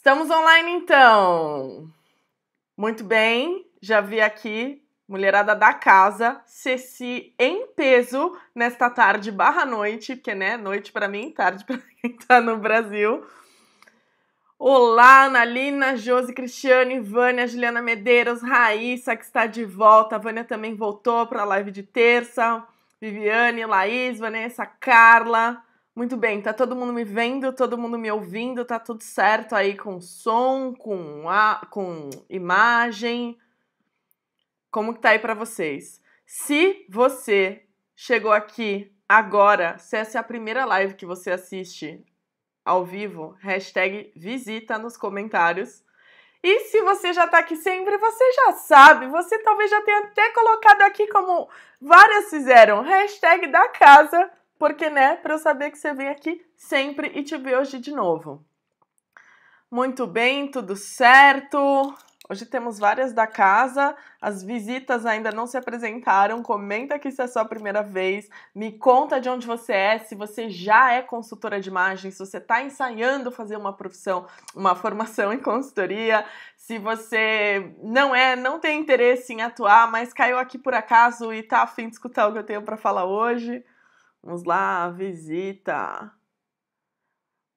Estamos online então. Muito bem, já vi aqui mulherada da casa, Ceci em peso nesta tarde barra noite, porque né, noite para mim, tarde para quem tá no Brasil. Olá, Analina, Josi, Cristiane, Vânia, Juliana Medeiros, Raíssa, que está de volta. A Vânia também voltou para a live de terça. Viviane, Laís, Vanessa, Carla. Muito bem, tá todo mundo me vendo, todo mundo me ouvindo, tá tudo certo aí com som, com a, com imagem. Como que tá aí para vocês? Se você chegou aqui agora, se essa é a primeira live que você assiste ao vivo, hashtag visita nos comentários. E se você já está aqui sempre, você já sabe, você talvez já tenha até colocado aqui como várias fizeram, hashtag da casa porque, né, para eu saber que você vem aqui sempre e te ver hoje de novo. Muito bem, tudo certo. Hoje temos várias da casa, as visitas ainda não se apresentaram. Comenta aqui se é a sua primeira vez, me conta de onde você é, se você já é consultora de imagem, se você está ensaiando fazer uma profissão, uma formação em consultoria, se você não é, não tem interesse em atuar, mas caiu aqui por acaso e está afim de escutar o que eu tenho para falar hoje. Vamos lá, visita.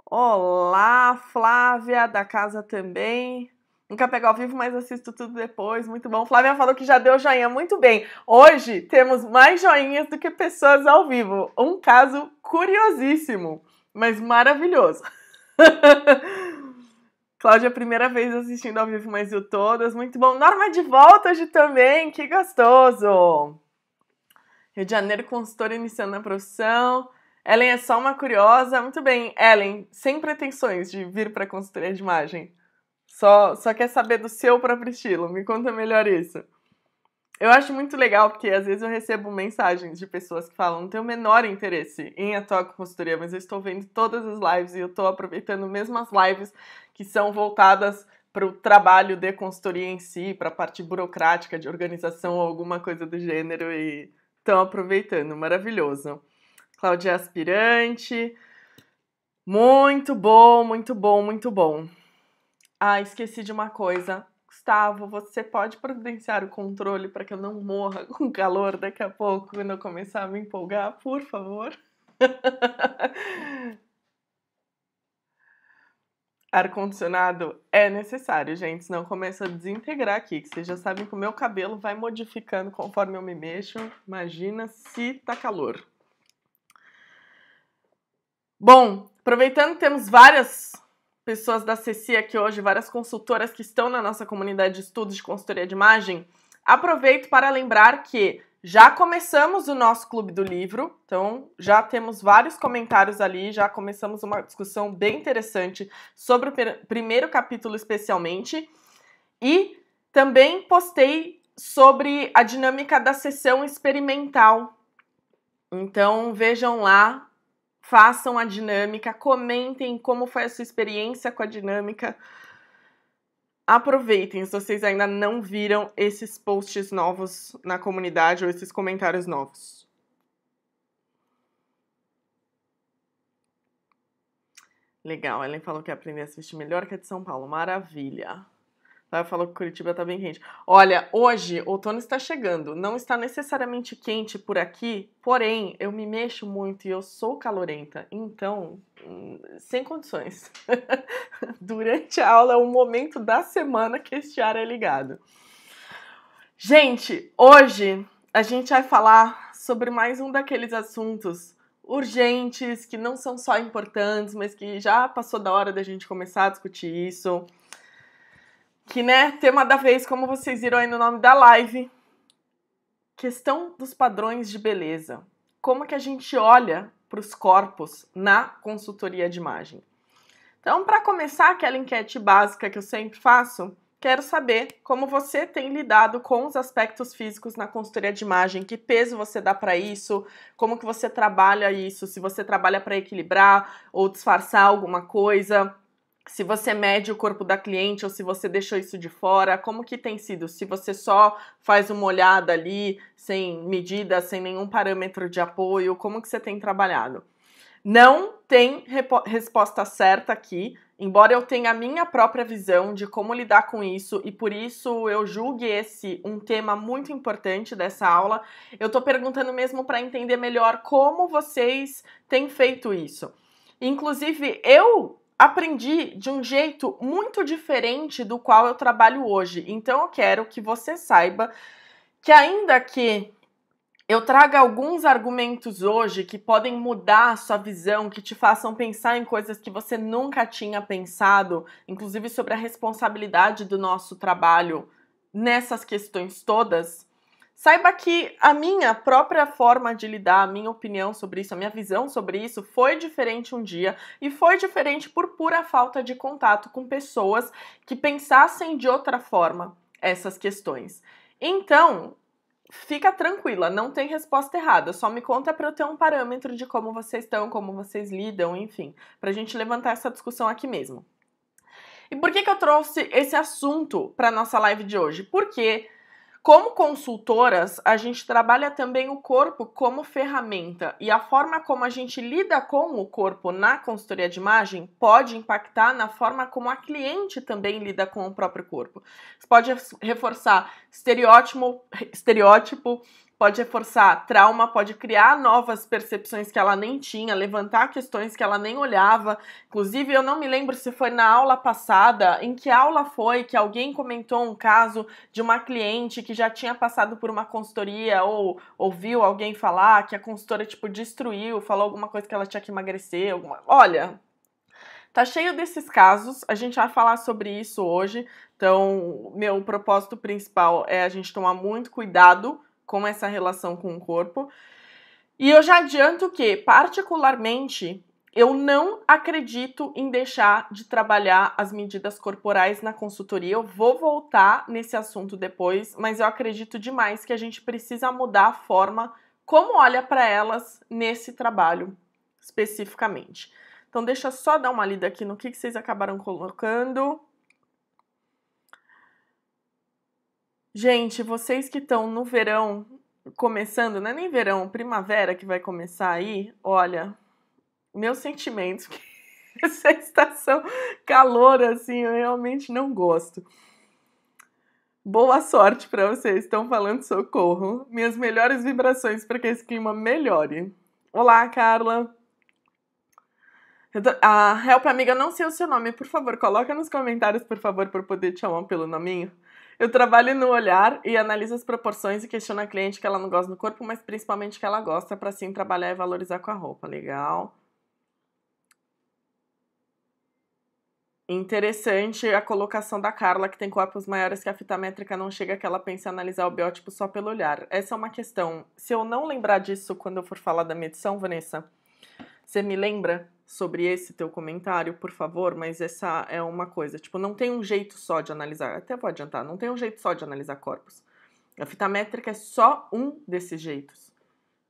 Olá, Flávia, da casa também. Nunca pego ao vivo, mas assisto tudo depois. Muito bom. Flávia falou que já deu joinha. Muito bem. Hoje temos mais joinhas do que pessoas ao vivo. Um caso curiosíssimo, mas maravilhoso. Cláudia, primeira vez assistindo ao vivo, mas eu todas. Muito bom. Norma de volta hoje também. Que gostoso. Rio de Janeiro, consultora iniciando a profissão. Ellen é só uma curiosa. Muito bem, Ellen, sem pretensões de vir para a consultoria de imagem. Só, só quer saber do seu próprio estilo. Me conta melhor isso. Eu acho muito legal porque às vezes eu recebo mensagens de pessoas que falam: não tenho o menor interesse em atuar com consultoria, mas eu estou vendo todas as lives e eu estou aproveitando mesmo as lives que são voltadas para o trabalho de consultoria em si, para a parte burocrática de organização ou alguma coisa do gênero. E estão aproveitando, maravilhoso. Cláudia é Aspirante, muito bom, muito bom, muito bom. Ah, esqueci de uma coisa. Gustavo, você pode providenciar o controle para que eu não morra com calor daqui a pouco quando eu começar a me empolgar, por favor? Ar-condicionado é necessário, gente, senão começa a desintegrar aqui, que vocês já sabem que o meu cabelo vai modificando conforme eu me mexo. Imagina se tá calor. Bom, aproveitando temos várias pessoas da CC aqui hoje, várias consultoras que estão na nossa comunidade de estudos de consultoria de imagem, aproveito para lembrar que já começamos o nosso clube do livro, então já temos vários comentários ali, já começamos uma discussão bem interessante sobre o primeiro capítulo especialmente. E também postei sobre a dinâmica da sessão experimental. Então vejam lá, façam a dinâmica, comentem como foi a sua experiência com a dinâmica Aproveitem se vocês ainda não viram esses posts novos na comunidade ou esses comentários novos. Legal, Ellen falou que aprender a se vestir melhor que a de São Paulo. Maravilha! Tá? Falou que Curitiba tá bem quente. Olha, hoje outono está chegando. Não está necessariamente quente por aqui, porém eu me mexo muito e eu sou calorenta. Então, hum, sem condições. Durante a aula é o momento da semana que este ar é ligado. Gente, hoje a gente vai falar sobre mais um daqueles assuntos urgentes que não são só importantes, mas que já passou da hora da gente começar a discutir isso que, né, tema da vez, como vocês viram aí no nome da live, questão dos padrões de beleza. Como que a gente olha para os corpos na consultoria de imagem? Então, para começar aquela enquete básica que eu sempre faço, quero saber como você tem lidado com os aspectos físicos na consultoria de imagem, que peso você dá para isso, como que você trabalha isso, se você trabalha para equilibrar ou disfarçar alguma coisa, se você mede o corpo da cliente ou se você deixou isso de fora, como que tem sido? Se você só faz uma olhada ali, sem medida, sem nenhum parâmetro de apoio, como que você tem trabalhado? Não tem resposta certa aqui, embora eu tenha a minha própria visão de como lidar com isso e por isso eu julgue esse um tema muito importante dessa aula. Eu estou perguntando mesmo para entender melhor como vocês têm feito isso. Inclusive, eu aprendi de um jeito muito diferente do qual eu trabalho hoje. Então eu quero que você saiba que ainda que eu traga alguns argumentos hoje que podem mudar a sua visão, que te façam pensar em coisas que você nunca tinha pensado, inclusive sobre a responsabilidade do nosso trabalho nessas questões todas. Saiba que a minha própria forma de lidar, a minha opinião sobre isso, a minha visão sobre isso foi diferente um dia e foi diferente por pura falta de contato com pessoas que pensassem de outra forma essas questões. Então, fica tranquila, não tem resposta errada. Só me conta para eu ter um parâmetro de como vocês estão, como vocês lidam, enfim, para a gente levantar essa discussão aqui mesmo. E por que, que eu trouxe esse assunto para nossa live de hoje? Porque como consultoras, a gente trabalha também o corpo como ferramenta e a forma como a gente lida com o corpo na consultoria de imagem pode impactar na forma como a cliente também lida com o próprio corpo. Isso pode reforçar estereótipo, estereótipo pode reforçar trauma, pode criar novas percepções que ela nem tinha, levantar questões que ela nem olhava. Inclusive, eu não me lembro se foi na aula passada, em que aula foi que alguém comentou um caso de uma cliente que já tinha passado por uma consultoria ou ouviu alguém falar que a consultora tipo destruiu, falou alguma coisa que ela tinha que emagrecer, alguma. Olha, Tá cheio desses casos, a gente vai falar sobre isso hoje. Então, meu propósito principal é a gente tomar muito cuidado com essa relação com o corpo. E eu já adianto que, particularmente, eu não acredito em deixar de trabalhar as medidas corporais na consultoria. Eu vou voltar nesse assunto depois, mas eu acredito demais que a gente precisa mudar a forma como olha para elas nesse trabalho especificamente. Então, deixa só dar uma lida aqui no que, que vocês acabaram colocando. Gente, vocês que estão no verão começando, não é nem verão, primavera que vai começar aí, olha, meus sentimentos, que essa estação calor, assim, eu realmente não gosto. Boa sorte para vocês, estão falando socorro. Minhas melhores vibrações para que esse clima melhore. Olá, Carla. Ah, help, amiga, não sei o seu nome, por favor, coloca nos comentários, por favor, para poder te chamar pelo nominho. Eu trabalho no olhar e analiso as proporções e questiono a cliente que ela não gosta no corpo, mas principalmente que ela gosta, para assim trabalhar e valorizar com a roupa. Legal. Interessante a colocação da Carla, que tem corpos maiores que a fita métrica não chega, que ela pensa em analisar o biótipo só pelo olhar. Essa é uma questão. Se eu não lembrar disso quando eu for falar da medição, Vanessa, você me lembra sobre esse teu comentário, por favor, mas essa é uma coisa. Tipo, não tem um jeito só de analisar, até vou adiantar, não tem um jeito só de analisar corpos. A fita métrica é só um desses jeitos.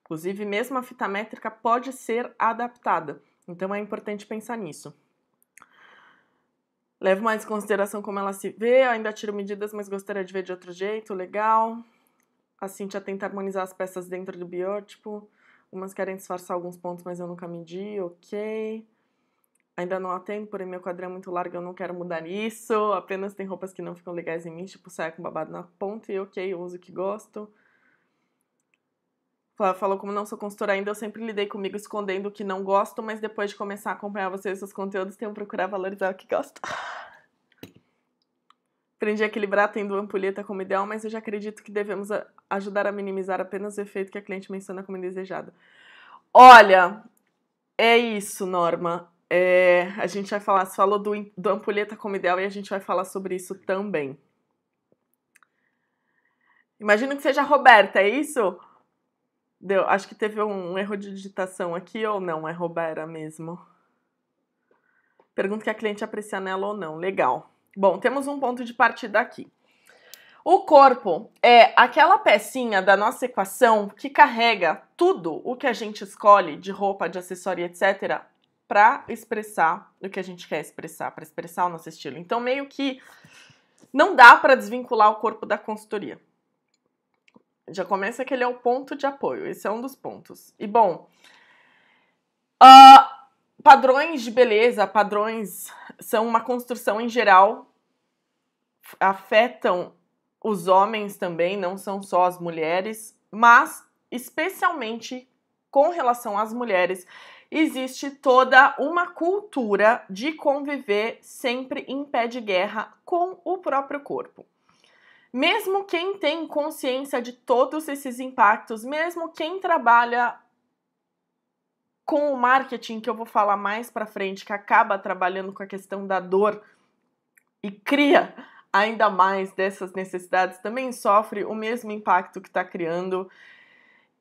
Inclusive, mesmo a fita métrica pode ser adaptada. Então é importante pensar nisso. Levo mais em consideração como ela se vê, ainda tiro medidas, mas gostaria de ver de outro jeito, legal. A Cintia tenta harmonizar as peças dentro do biótipo. Umas querem disfarçar alguns pontos, mas eu nunca medi, ok. Ainda não atendo porém meu quadril é muito largo, eu não quero mudar isso. Apenas tem roupas que não ficam legais em mim, tipo saia com babado na ponta e ok, eu uso o que gosto. falou como não sou consultora ainda, eu sempre lidei comigo escondendo o que não gosto, mas depois de começar a acompanhar vocês e seus conteúdos, tenho procurar valorizar o que gosto. Aprendi a equilibrar tendo ampulheta como ideal, mas eu já acredito que devemos ajudar a minimizar apenas o efeito que a cliente menciona como indesejado. Olha, é isso, Norma. É, a gente vai falar, você falou do, do ampulheta como ideal e a gente vai falar sobre isso também. Imagino que seja a Roberta, é isso? Deu, acho que teve um erro de digitação aqui ou não, é Roberta mesmo. Pergunta que a cliente aprecia nela ou não. Legal. Bom, temos um ponto de partida aqui. O corpo é aquela pecinha da nossa equação que carrega tudo o que a gente escolhe de roupa, de acessório, etc., para expressar o que a gente quer expressar, para expressar o nosso estilo. Então, meio que não dá para desvincular o corpo da consultoria. Já começa que ele é o ponto de apoio, esse é um dos pontos. E bom, uh, padrões de beleza, padrões são uma construção em geral, afetam os homens também, não são só as mulheres, mas especialmente com relação às mulheres, existe toda uma cultura de conviver sempre em pé de guerra com o próprio corpo. Mesmo quem tem consciência de todos esses impactos, mesmo quem trabalha com o marketing que eu vou falar mais para frente, que acaba trabalhando com a questão da dor e cria ainda mais dessas necessidades, também sofre o mesmo impacto que está criando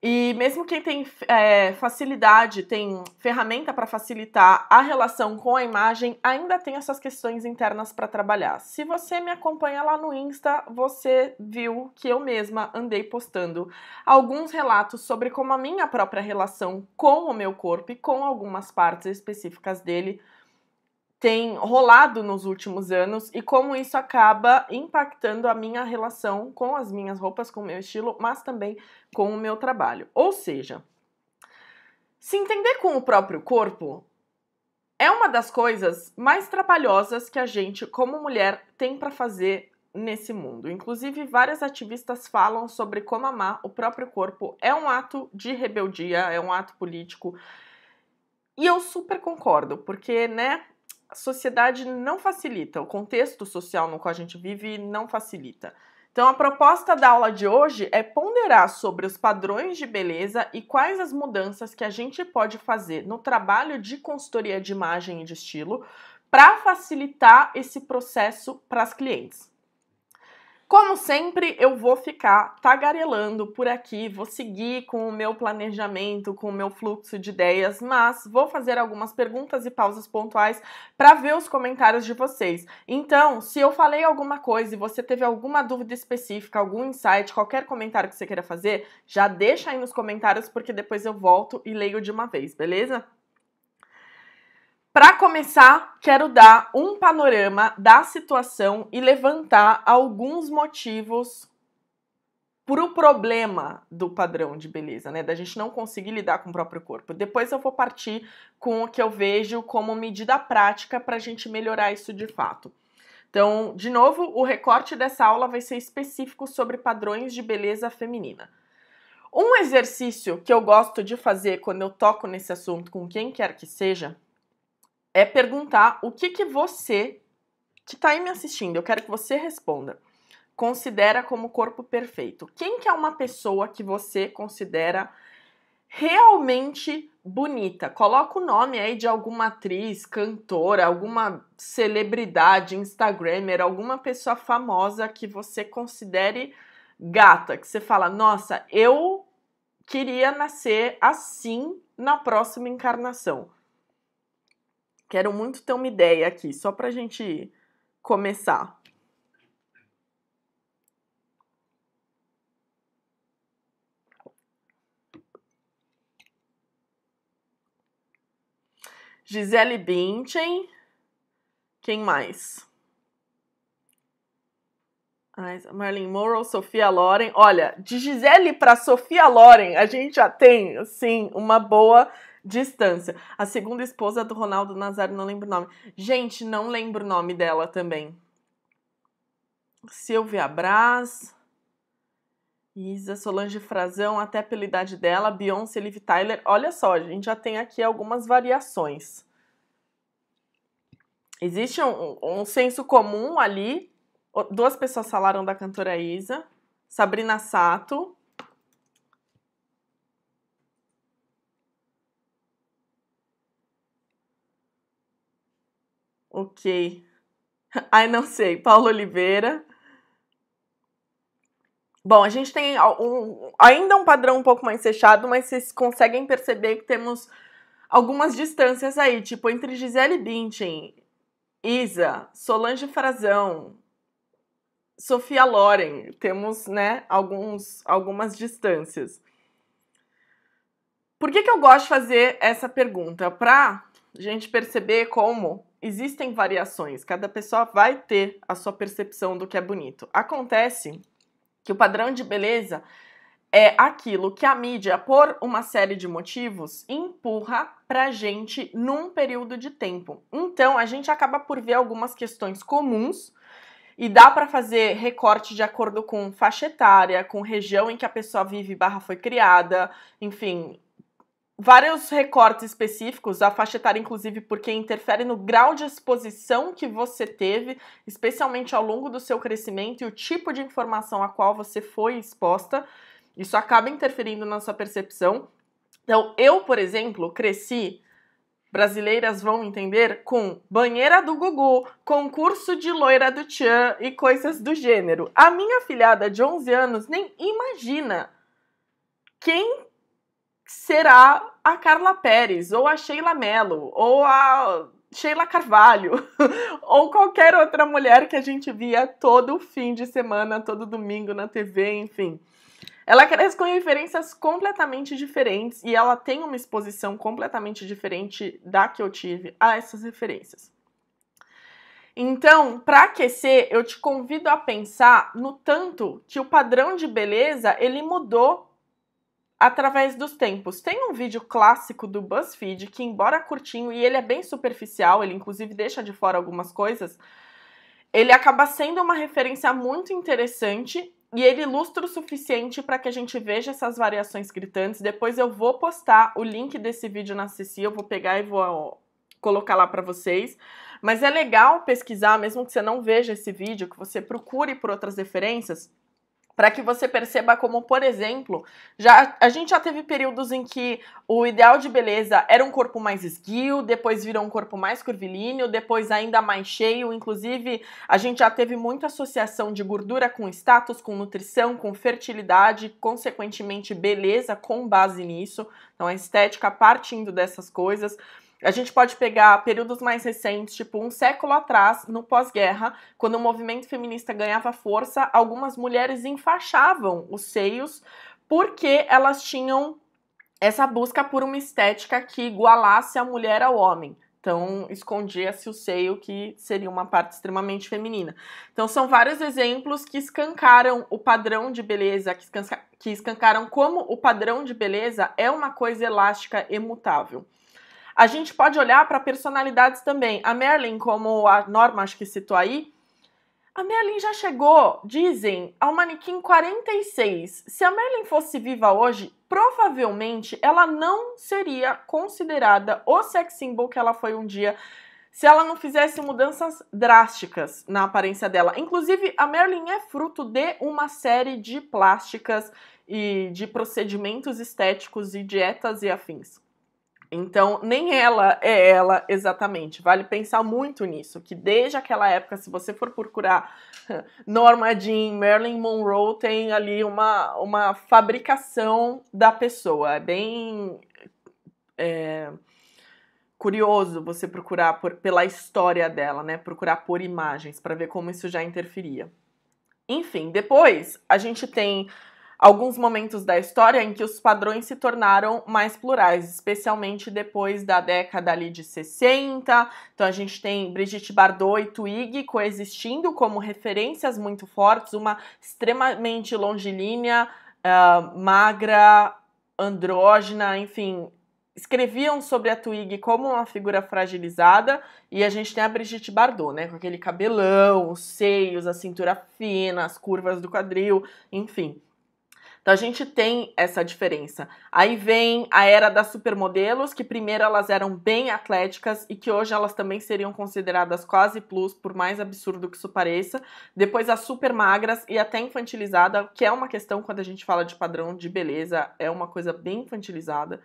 e mesmo quem tem é, facilidade, tem ferramenta para facilitar a relação com a imagem, ainda tem essas questões internas para trabalhar. Se você me acompanha lá no Insta, você viu que eu mesma andei postando alguns relatos sobre como a minha própria relação com o meu corpo e com algumas partes específicas dele tem rolado nos últimos anos e como isso acaba impactando a minha relação com as minhas roupas, com o meu estilo, mas também com o meu trabalho. Ou seja, se entender com o próprio corpo é uma das coisas mais trabalhosas que a gente, como mulher, tem para fazer nesse mundo. Inclusive, várias ativistas falam sobre como amar o próprio corpo é um ato de rebeldia, é um ato político. E eu super concordo, porque, né, a sociedade não facilita, o contexto social no qual a gente vive não facilita. Então, a proposta da aula de hoje é ponderar sobre os padrões de beleza e quais as mudanças que a gente pode fazer no trabalho de consultoria de imagem e de estilo para facilitar esse processo para as clientes. Como sempre, eu vou ficar tagarelando por aqui, vou seguir com o meu planejamento, com o meu fluxo de ideias, mas vou fazer algumas perguntas e pausas pontuais para ver os comentários de vocês. Então, se eu falei alguma coisa e você teve alguma dúvida específica, algum insight, qualquer comentário que você queira fazer, já deixa aí nos comentários porque depois eu volto e leio de uma vez, beleza? Para começar, quero dar um panorama da situação e levantar alguns motivos para o problema do padrão de beleza, né? Da gente não conseguir lidar com o próprio corpo. Depois eu vou partir com o que eu vejo como medida prática para a gente melhorar isso de fato. Então, de novo, o recorte dessa aula vai ser específico sobre padrões de beleza feminina. Um exercício que eu gosto de fazer quando eu toco nesse assunto com quem quer que seja é perguntar o que, que você, que está aí me assistindo, eu quero que você responda, considera como corpo perfeito. Quem que é uma pessoa que você considera realmente bonita? Coloca o nome aí de alguma atriz, cantora, alguma celebridade, instagramer, alguma pessoa famosa que você considere gata, que você fala: "Nossa, eu queria nascer assim na próxima encarnação". Quero muito ter uma ideia aqui, só para a gente começar. Gisele Bündchen. Quem mais? Marlene Morrow, Sofia Loren. Olha, de Gisele para Sofia Loren, a gente já tem, assim, uma boa distância. A segunda esposa é do Ronaldo Nazário, não lembro o nome. Gente, não lembro o nome dela também. Silvia Braz. Isa, Solange Frazão, até pela idade dela, Beyoncé, Liv Tyler. Olha só, a gente já tem aqui algumas variações. Existe um, um senso comum ali. Duas pessoas falaram da cantora Isa, Sabrina Sato, Ok. Ai, não sei. Paulo Oliveira. Bom, a gente tem um, ainda um padrão um pouco mais fechado, mas vocês conseguem perceber que temos algumas distâncias aí, tipo entre Gisele Bündchen, Isa, Solange Frazão, Sofia Loren, temos, né, alguns, algumas distâncias. Por que, que eu gosto de fazer essa pergunta? Pra gente perceber como existem variações, cada pessoa vai ter a sua percepção do que é bonito. Acontece que o padrão de beleza é aquilo que a mídia, por uma série de motivos, empurra pra gente num período de tempo. Então, a gente acaba por ver algumas questões comuns e dá para fazer recorte de acordo com faixa etária, com região em que a pessoa vive barra foi criada, enfim, vários recortes específicos, a faixa etária, inclusive, porque interfere no grau de exposição que você teve, especialmente ao longo do seu crescimento e o tipo de informação a qual você foi exposta. Isso acaba interferindo na sua percepção. Então, eu, por exemplo, cresci. Brasileiras vão entender com banheira do Gugu, concurso de loira do Tian e coisas do gênero. A minha filhada de 11 anos nem imagina quem será a Carla Pérez, ou a Sheila Mello, ou a Sheila Carvalho, ou qualquer outra mulher que a gente via todo fim de semana, todo domingo na TV, enfim. Ela cresce com referências completamente diferentes e ela tem uma exposição completamente diferente da que eu tive a essas referências. Então, para aquecer, eu te convido a pensar no tanto que o padrão de beleza ele mudou através dos tempos. Tem um vídeo clássico do BuzzFeed que, embora curtinho e ele é bem superficial, ele inclusive deixa de fora algumas coisas, ele acaba sendo uma referência muito interessante e ele ilustra o suficiente para que a gente veja essas variações gritantes. Depois eu vou postar o link desse vídeo na CC eu vou pegar e vou colocar lá para vocês. Mas é legal pesquisar, mesmo que você não veja esse vídeo, que você procure por outras referências para que você perceba como, por exemplo, já a gente já teve períodos em que o ideal de beleza era um corpo mais esguio, depois virou um corpo mais curvilíneo, depois ainda mais cheio, inclusive a gente já teve muita associação de gordura com status, com nutrição, com fertilidade, consequentemente beleza com base nisso. Então a estética partindo dessas coisas. A gente pode pegar períodos mais recentes, tipo um século atrás, no pós-guerra, quando o movimento feminista ganhava força, algumas mulheres enfaixavam os seios porque elas tinham essa busca por uma estética que igualasse a mulher ao homem. Então, escondia-se o seio, que seria uma parte extremamente feminina. Então, são vários exemplos que escancaram o padrão de beleza, que, escancaram como o padrão de beleza é uma coisa elástica e mutável. A gente pode olhar para personalidades também. A Merlin, como a Norma acho que citou aí, a Merlin já chegou, dizem, ao manequim 46. Se a Merlin fosse viva hoje, provavelmente ela não seria considerada o sex symbol que ela foi um dia se ela não fizesse mudanças drásticas na aparência dela. Inclusive, a Merlin é fruto de uma série de plásticas e de procedimentos estéticos e dietas e afins. Então, nem ela é ela exatamente. Vale pensar muito nisso, que desde aquela época, se você for procurar Norma Jean, Marilyn Monroe, tem ali uma, uma fabricação da pessoa. É bem é, curioso você procurar por, pela história dela, né? Procurar por imagens para ver como isso já interferia. Enfim, depois a gente tem alguns momentos da história em que os padrões se tornaram mais plurais, especialmente depois da década ali de 60. Então a gente tem Brigitte Bardot e Twig coexistindo como referências muito fortes, uma extremamente longilínea, uh, magra, andrógina, enfim, escreviam sobre a Twig como uma figura fragilizada e a gente tem a Brigitte Bardot, né, com aquele cabelão, os seios, a cintura fina, as curvas do quadril, enfim. Então a gente tem essa diferença. Aí vem a era das supermodelos, que primeiro elas eram bem atléticas e que hoje elas também seriam consideradas quase plus, por mais absurdo que isso pareça. Depois as super magras e até infantilizada, que é uma questão quando a gente fala de padrão de beleza, é uma coisa bem infantilizada.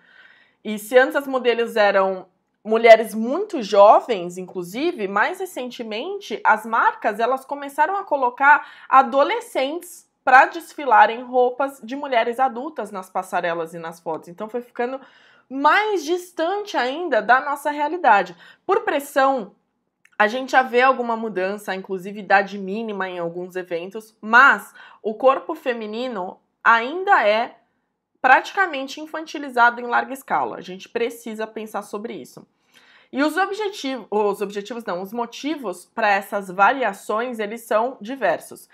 E se antes as modelos eram mulheres muito jovens, inclusive, mais recentemente, as marcas elas começaram a colocar adolescentes para desfilarem roupas de mulheres adultas nas passarelas e nas fotos. Então foi ficando mais distante ainda da nossa realidade. Por pressão, a gente já vê alguma mudança, inclusive idade mínima em alguns eventos, mas o corpo feminino ainda é praticamente infantilizado em larga escala. A gente precisa pensar sobre isso. E os objetivos, os objetivos não, os motivos para essas variações, eles são diversos.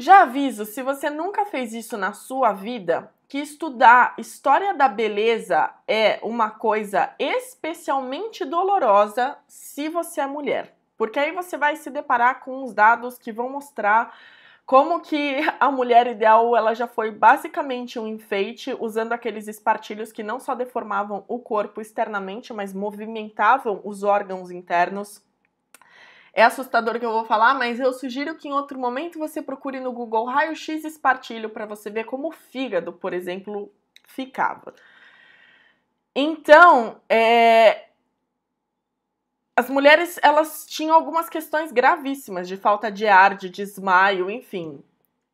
Já aviso, se você nunca fez isso na sua vida, que estudar história da beleza é uma coisa especialmente dolorosa se você é mulher, porque aí você vai se deparar com uns dados que vão mostrar como que a mulher ideal ela já foi basicamente um enfeite usando aqueles espartilhos que não só deformavam o corpo externamente, mas movimentavam os órgãos internos é assustador o que eu vou falar, mas eu sugiro que em outro momento você procure no Google raio-x espartilho para você ver como o fígado, por exemplo, ficava. Então, é, as mulheres elas tinham algumas questões gravíssimas de falta de ar, de desmaio, enfim.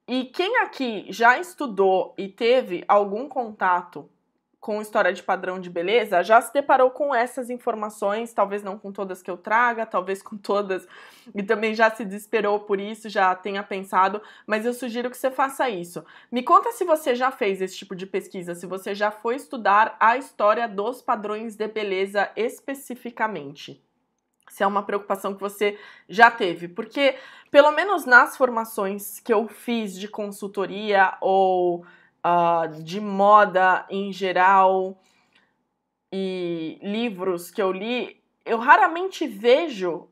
E quem aqui já estudou e teve algum contato com história de padrão de beleza já se deparou com essas informações, talvez não com todas que eu traga, talvez com todas, e também já se desesperou por isso, já tenha pensado, mas eu sugiro que você faça isso. Me conta se você já fez esse tipo de pesquisa, se você já foi estudar a história dos padrões de beleza especificamente se é uma preocupação que você já teve, porque pelo menos nas formações que eu fiz de consultoria ou uh, de moda em geral e livros que eu li, eu raramente vejo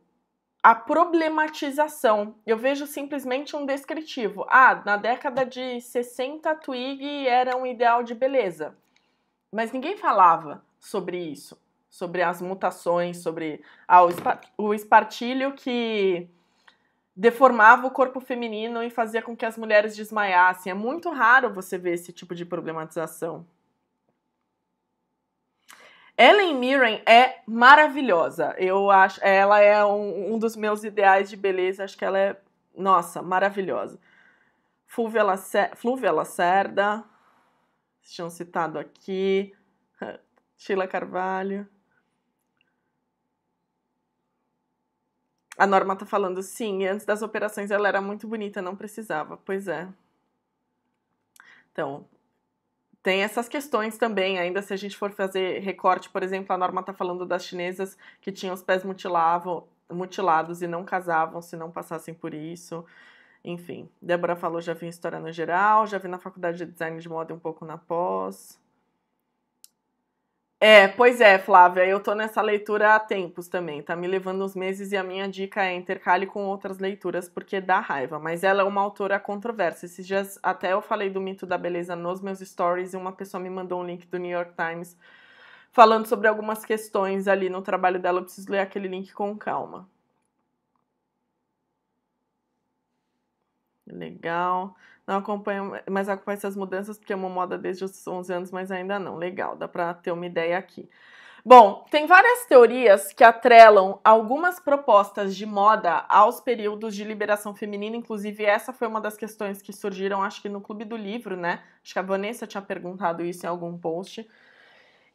a problematização. Eu vejo simplesmente um descritivo. Ah, na década de 60, Twig era um ideal de beleza. Mas ninguém falava sobre isso, sobre as mutações, sobre ah, o espartilho que deformava o corpo feminino e fazia com que as mulheres desmaiassem. É muito raro você ver esse tipo de problematização. Ellen Mirren é maravilhosa. Eu acho, ela é um, um dos meus ideais de beleza. Acho que ela é, nossa, maravilhosa. Flúvia Lacerda, Flúvia tinham citado aqui. Sheila Carvalho. A Norma tá falando, sim, antes das operações ela era muito bonita, não precisava. Pois é. Então, tem essas questões também, ainda se a gente for fazer recorte, por exemplo, a Norma tá falando das chinesas que tinham os pés mutilavam, mutilados e não casavam se não passassem por isso. Enfim, Débora falou, já vi história no geral, já vi na faculdade de design de moda um pouco na pós. É, pois é, Flávia, eu tô nessa leitura há tempos também, tá me levando uns meses e a minha dica é intercale com outras leituras porque dá raiva, mas ela é uma autora controversa. Esses dias até eu falei do mito da beleza nos meus stories e uma pessoa me mandou um link do New York Times falando sobre algumas questões ali no trabalho dela, eu preciso ler aquele link com calma. Legal. Não acompanho, mas acompanho essas mudanças porque é uma moda desde os 11 anos, mas ainda não. Legal, dá para ter uma ideia aqui. Bom, tem várias teorias que atrelam algumas propostas de moda aos períodos de liberação feminina, inclusive essa foi uma das questões que surgiram, acho que no Clube do Livro, né? Acho que a Vanessa tinha perguntado isso em algum post.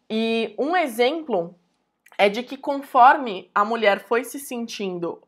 E um exemplo é de que conforme a mulher foi se sentindo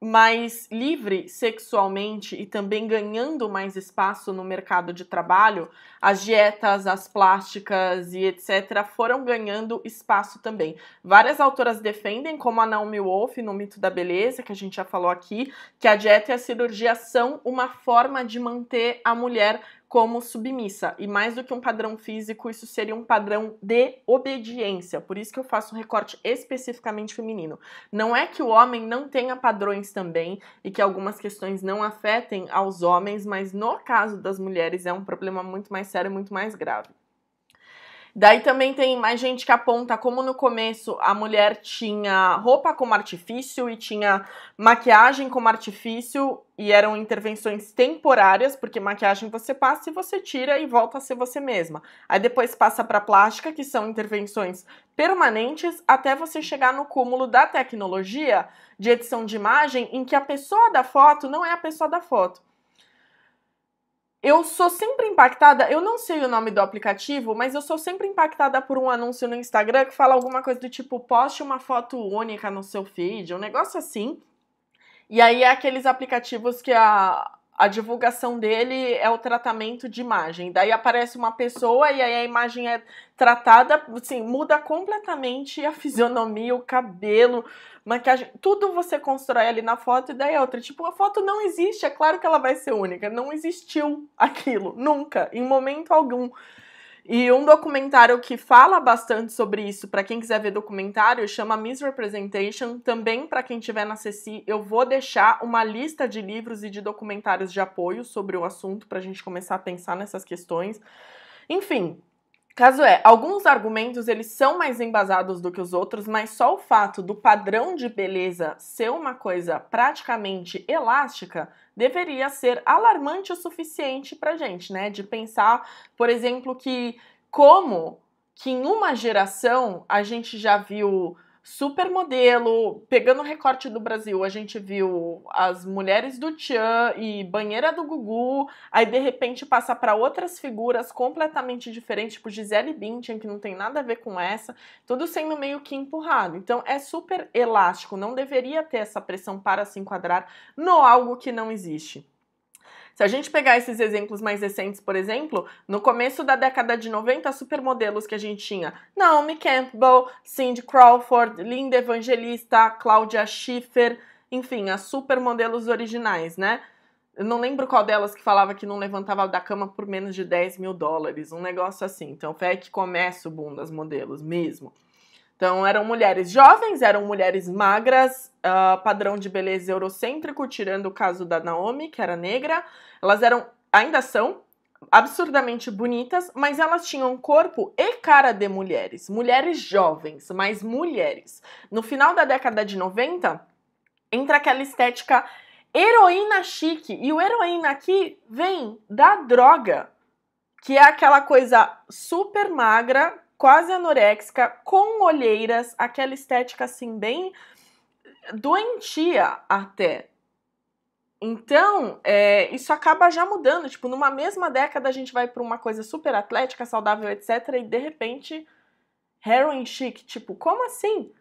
mais livre sexualmente e também ganhando mais espaço no mercado de trabalho, as dietas, as plásticas e etc. foram ganhando espaço também. Várias autoras defendem, como a Naomi Wolf no Mito da Beleza, que a gente já falou aqui, que a dieta e a cirurgia são uma forma de manter a mulher como submissa. E mais do que um padrão físico, isso seria um padrão de obediência. Por isso que eu faço um recorte especificamente feminino. Não é que o homem não tenha padrões também e que algumas questões não afetem aos homens, mas no caso das mulheres é um problema muito mais sério, muito mais grave. Daí também tem mais gente que aponta como no começo a mulher tinha roupa como artifício e tinha maquiagem como artifício e eram intervenções temporárias, porque maquiagem você passa e você tira e volta a ser você mesma. Aí depois passa para plástica, que são intervenções permanentes até você chegar no cúmulo da tecnologia de edição de imagem em que a pessoa da foto não é a pessoa da foto eu sou sempre impactada, eu não sei o nome do aplicativo, mas eu sou sempre impactada por um anúncio no Instagram que fala alguma coisa do tipo poste uma foto única no seu feed, um negócio assim. E aí é aqueles aplicativos que a, a divulgação dele é o tratamento de imagem. Daí aparece uma pessoa e aí a imagem é tratada, assim, muda completamente a fisionomia, o cabelo, maquiagem, tudo você constrói ali na foto e daí é outra. Tipo, a foto não existe, é claro que ela vai ser única. Não existiu aquilo, nunca, em momento algum. E um documentário que fala bastante sobre isso, para quem quiser ver documentário, chama Misrepresentation. Também para quem tiver na CC, eu vou deixar uma lista de livros e de documentários de apoio sobre o assunto para a gente começar a pensar nessas questões. Enfim, Caso é, alguns argumentos eles são mais embasados do que os outros, mas só o fato do padrão de beleza ser uma coisa praticamente elástica deveria ser alarmante o suficiente pra gente, né? De pensar, por exemplo, que como que em uma geração a gente já viu supermodelo, pegando o recorte do Brasil, a gente viu as mulheres do Tchan e banheira do Gugu, aí de repente passa para outras figuras completamente diferentes, tipo Gisele Bündchen, que não tem nada a ver com essa, tudo sendo meio que empurrado. Então é super elástico, não deveria ter essa pressão para se enquadrar no algo que não existe. Se a gente pegar esses exemplos mais recentes, por exemplo, no começo da década de 90, supermodelos que a gente tinha Naomi Campbell, Cindy Crawford, Linda Evangelista, Claudia Schiffer, enfim, as supermodelos originais, né? Eu não lembro qual delas que falava que não levantava da cama por menos de 10 mil dólares, um negócio assim. Então foi aí que começa o boom das modelos mesmo. Então, eram mulheres jovens, eram mulheres magras, uh, padrão de beleza eurocêntrico, tirando o caso da Naomi, que era negra. Elas eram, ainda são, absurdamente bonitas, mas elas tinham corpo e cara de mulheres, mulheres jovens, mas mulheres. No final da década de 90, entra aquela estética heroína chique, e o heroína aqui vem da droga, que é aquela coisa super magra quase anoréxica, com olheiras, aquela estética assim, bem doentia até. Então, é, isso acaba já mudando. Tipo, numa mesma década a gente vai para uma coisa super atlética, saudável, etc. E de repente, heroin chic. Tipo, como assim?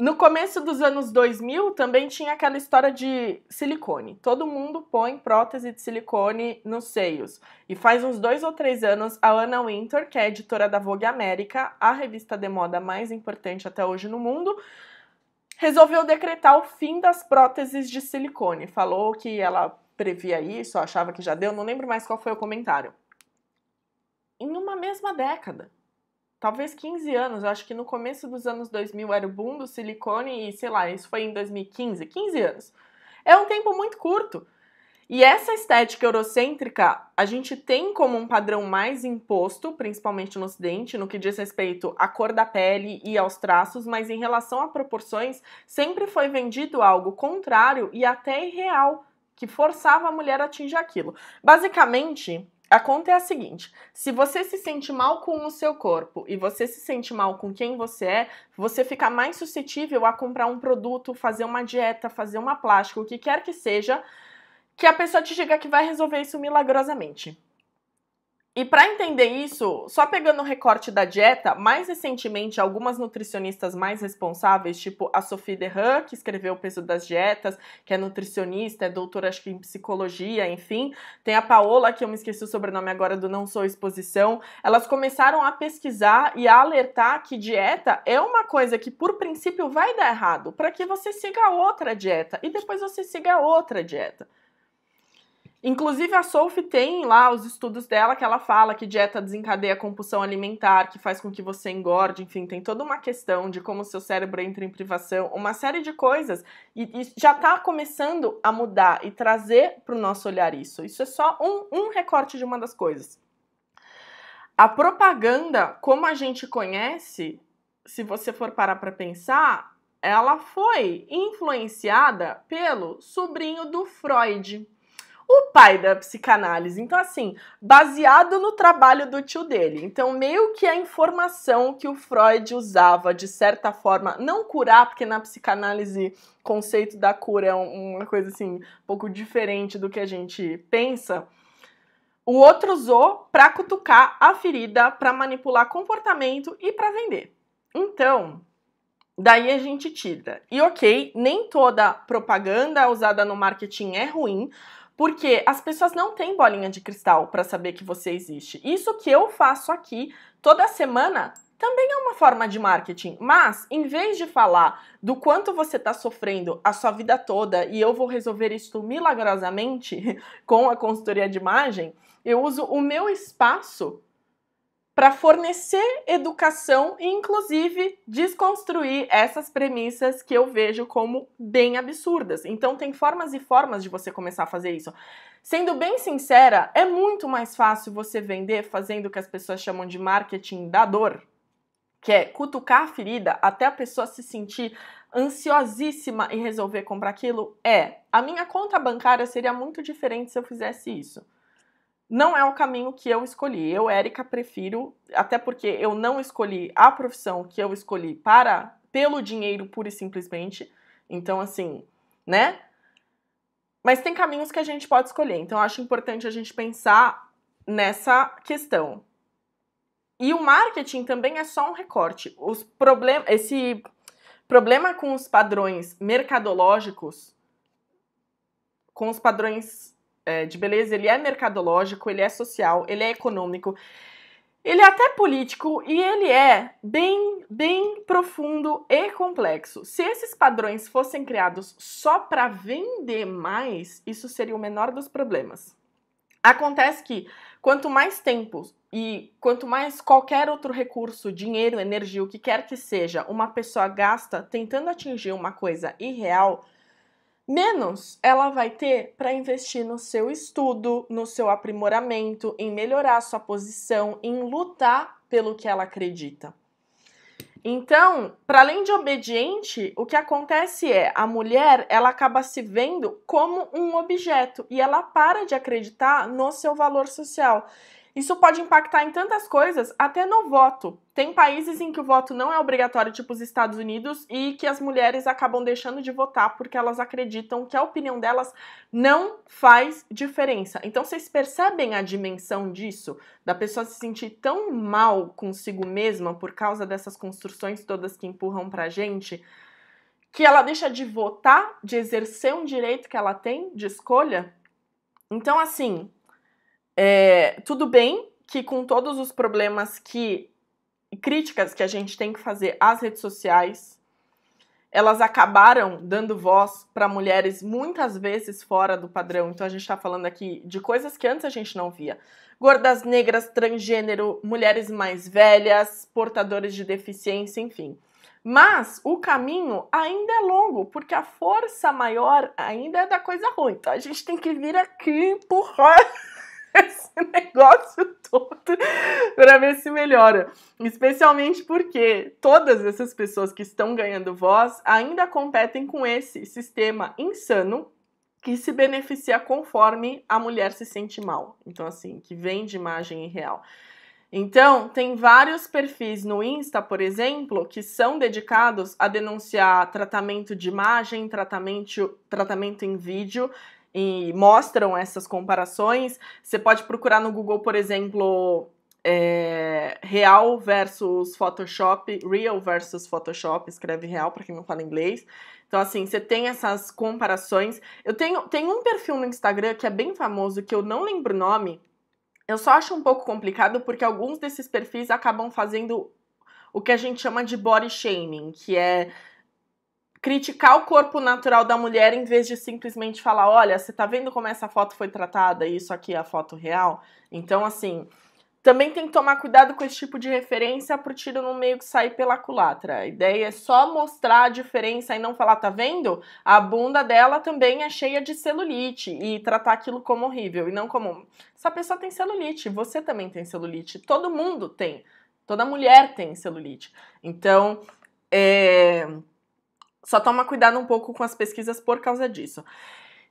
No começo dos anos 2000 também tinha aquela história de silicone. Todo mundo põe prótese de silicone nos seios. E faz uns dois ou três anos, a Anna Winter, que é editora da Vogue América, a revista de moda mais importante até hoje no mundo, resolveu decretar o fim das próteses de silicone. Falou que ela previa isso, achava que já deu, não lembro mais qual foi o comentário. Em uma mesma década, talvez 15 anos, acho que no começo dos anos 2000 era o boom do silicone e sei lá, isso foi em 2015, 15 anos. É um tempo muito curto. E essa estética eurocêntrica a gente tem como um padrão mais imposto, principalmente no Ocidente, no que diz respeito à cor da pele e aos traços, mas em relação a proporções, sempre foi vendido algo contrário e até irreal, que forçava a mulher a atingir aquilo. Basicamente, a conta é a seguinte: se você se sente mal com o seu corpo e você se sente mal com quem você é, você fica mais suscetível a comprar um produto, fazer uma dieta, fazer uma plástica, o que quer que seja, que a pessoa te diga que vai resolver isso milagrosamente. E para entender isso, só pegando o recorte da dieta, mais recentemente, algumas nutricionistas mais responsáveis, tipo a Sophie Derham, que escreveu O Peso das Dietas, que é nutricionista, é doutora acho que em psicologia, enfim, tem a Paola, que eu me esqueci o sobrenome agora do Não Sou Exposição, elas começaram a pesquisar e a alertar que dieta é uma coisa que, por princípio, vai dar errado, para que você siga outra dieta e depois você siga outra dieta. Inclusive a Solf tem lá os estudos dela que ela fala que dieta desencadeia compulsão alimentar, que faz com que você engorde, enfim, tem toda uma questão de como o seu cérebro entra em privação, uma série de coisas e, e já está começando a mudar e trazer para o nosso olhar isso. Isso é só um, um recorte de uma das coisas. A propaganda, como a gente conhece, se você for parar para pensar, ela foi influenciada pelo sobrinho do Freud o pai da psicanálise. Então, assim, baseado no trabalho do tio dele. Então, meio que a informação que o Freud usava, de certa forma, não curar, porque na psicanálise o conceito da cura é uma coisa assim, um pouco diferente do que a gente pensa. O outro usou para cutucar a ferida, para manipular comportamento e para vender. Então, Daí a gente tira. E ok, nem toda propaganda usada no marketing é ruim, porque as pessoas não têm bolinha de cristal para saber que você existe. Isso que eu faço aqui toda semana também é uma forma de marketing, mas em vez de falar do quanto você está sofrendo a sua vida toda e eu vou resolver isso milagrosamente com a consultoria de imagem, eu uso o meu espaço para fornecer educação e, inclusive, desconstruir essas premissas que eu vejo como bem absurdas. Então, tem formas e formas de você começar a fazer isso. Sendo bem sincera, é muito mais fácil você vender fazendo o que as pessoas chamam de marketing da dor, que é cutucar a ferida até a pessoa se sentir ansiosíssima e resolver comprar aquilo. É, a minha conta bancária seria muito diferente se eu fizesse isso. Não é o caminho que eu escolhi. Eu, Érica, prefiro, até porque eu não escolhi a profissão que eu escolhi para pelo dinheiro pura e simplesmente. Então, assim, né? Mas tem caminhos que a gente pode escolher. Então, eu acho importante a gente pensar nessa questão. E o marketing também é só um recorte. Os problem esse problema com os padrões mercadológicos, com os padrões é, de beleza, ele é mercadológico, ele é social, ele é econômico, ele é até político e ele é bem, bem profundo e complexo. Se esses padrões fossem criados só para vender mais, isso seria o menor dos problemas. Acontece que quanto mais tempo e quanto mais qualquer outro recurso, dinheiro, energia, o que quer que seja, uma pessoa gasta tentando atingir uma coisa irreal, menos ela vai ter para investir no seu estudo, no seu aprimoramento, em melhorar sua posição, em lutar pelo que ela acredita. Então, para além de obediente, o que acontece é a mulher ela acaba se vendo como um objeto e ela para de acreditar no seu valor social. Isso pode impactar em tantas coisas, até no voto. Tem países em que o voto não é obrigatório, tipo os Estados Unidos, e que as mulheres acabam deixando de votar porque elas acreditam que a opinião delas não faz diferença. Então vocês percebem a dimensão disso? Da pessoa se sentir tão mal consigo mesma por causa dessas construções todas que empurram pra gente? Que ela deixa de votar, de exercer um direito que ela tem de escolha? Então, assim, é, tudo bem que com todos os problemas que críticas que a gente tem que fazer às redes sociais, elas acabaram dando voz para mulheres muitas vezes fora do padrão. Então a gente está falando aqui de coisas que antes a gente não via. Gordas negras, transgênero, mulheres mais velhas, portadores de deficiência, enfim. Mas o caminho ainda é longo, porque a força maior ainda é da coisa ruim. Então a gente tem que vir aqui empurrar esse negócio todo para ver se melhora. Especialmente porque todas essas pessoas que estão ganhando voz ainda competem com esse sistema insano que se beneficia conforme a mulher se sente mal. Então, assim, que vende imagem real Então, tem vários perfis no Insta, por exemplo, que são dedicados a denunciar tratamento de imagem, tratamento, tratamento em vídeo, e mostram essas comparações. Você pode procurar no Google, por exemplo, é, real versus Photoshop, real versus Photoshop, escreve real para quem não fala inglês. Então, assim, você tem essas comparações. Eu tenho, tenho um perfil no Instagram que é bem famoso, que eu não lembro o nome. Eu só acho um pouco complicado porque alguns desses perfis acabam fazendo o que a gente chama de body shaming, que é criticar o corpo natural da mulher em vez de simplesmente falar, olha, você tá vendo como essa foto foi tratada e isso aqui é a foto real? Então, assim, também tem que tomar cuidado com esse tipo de referência pro tiro no meio que sai pela culatra. A ideia é só mostrar a diferença e não falar, tá vendo? A bunda dela também é cheia de celulite e tratar aquilo como horrível e não como essa pessoa tem celulite, você também tem celulite, todo mundo tem. Toda mulher tem celulite. Então, é só toma cuidado um pouco com as pesquisas por causa disso.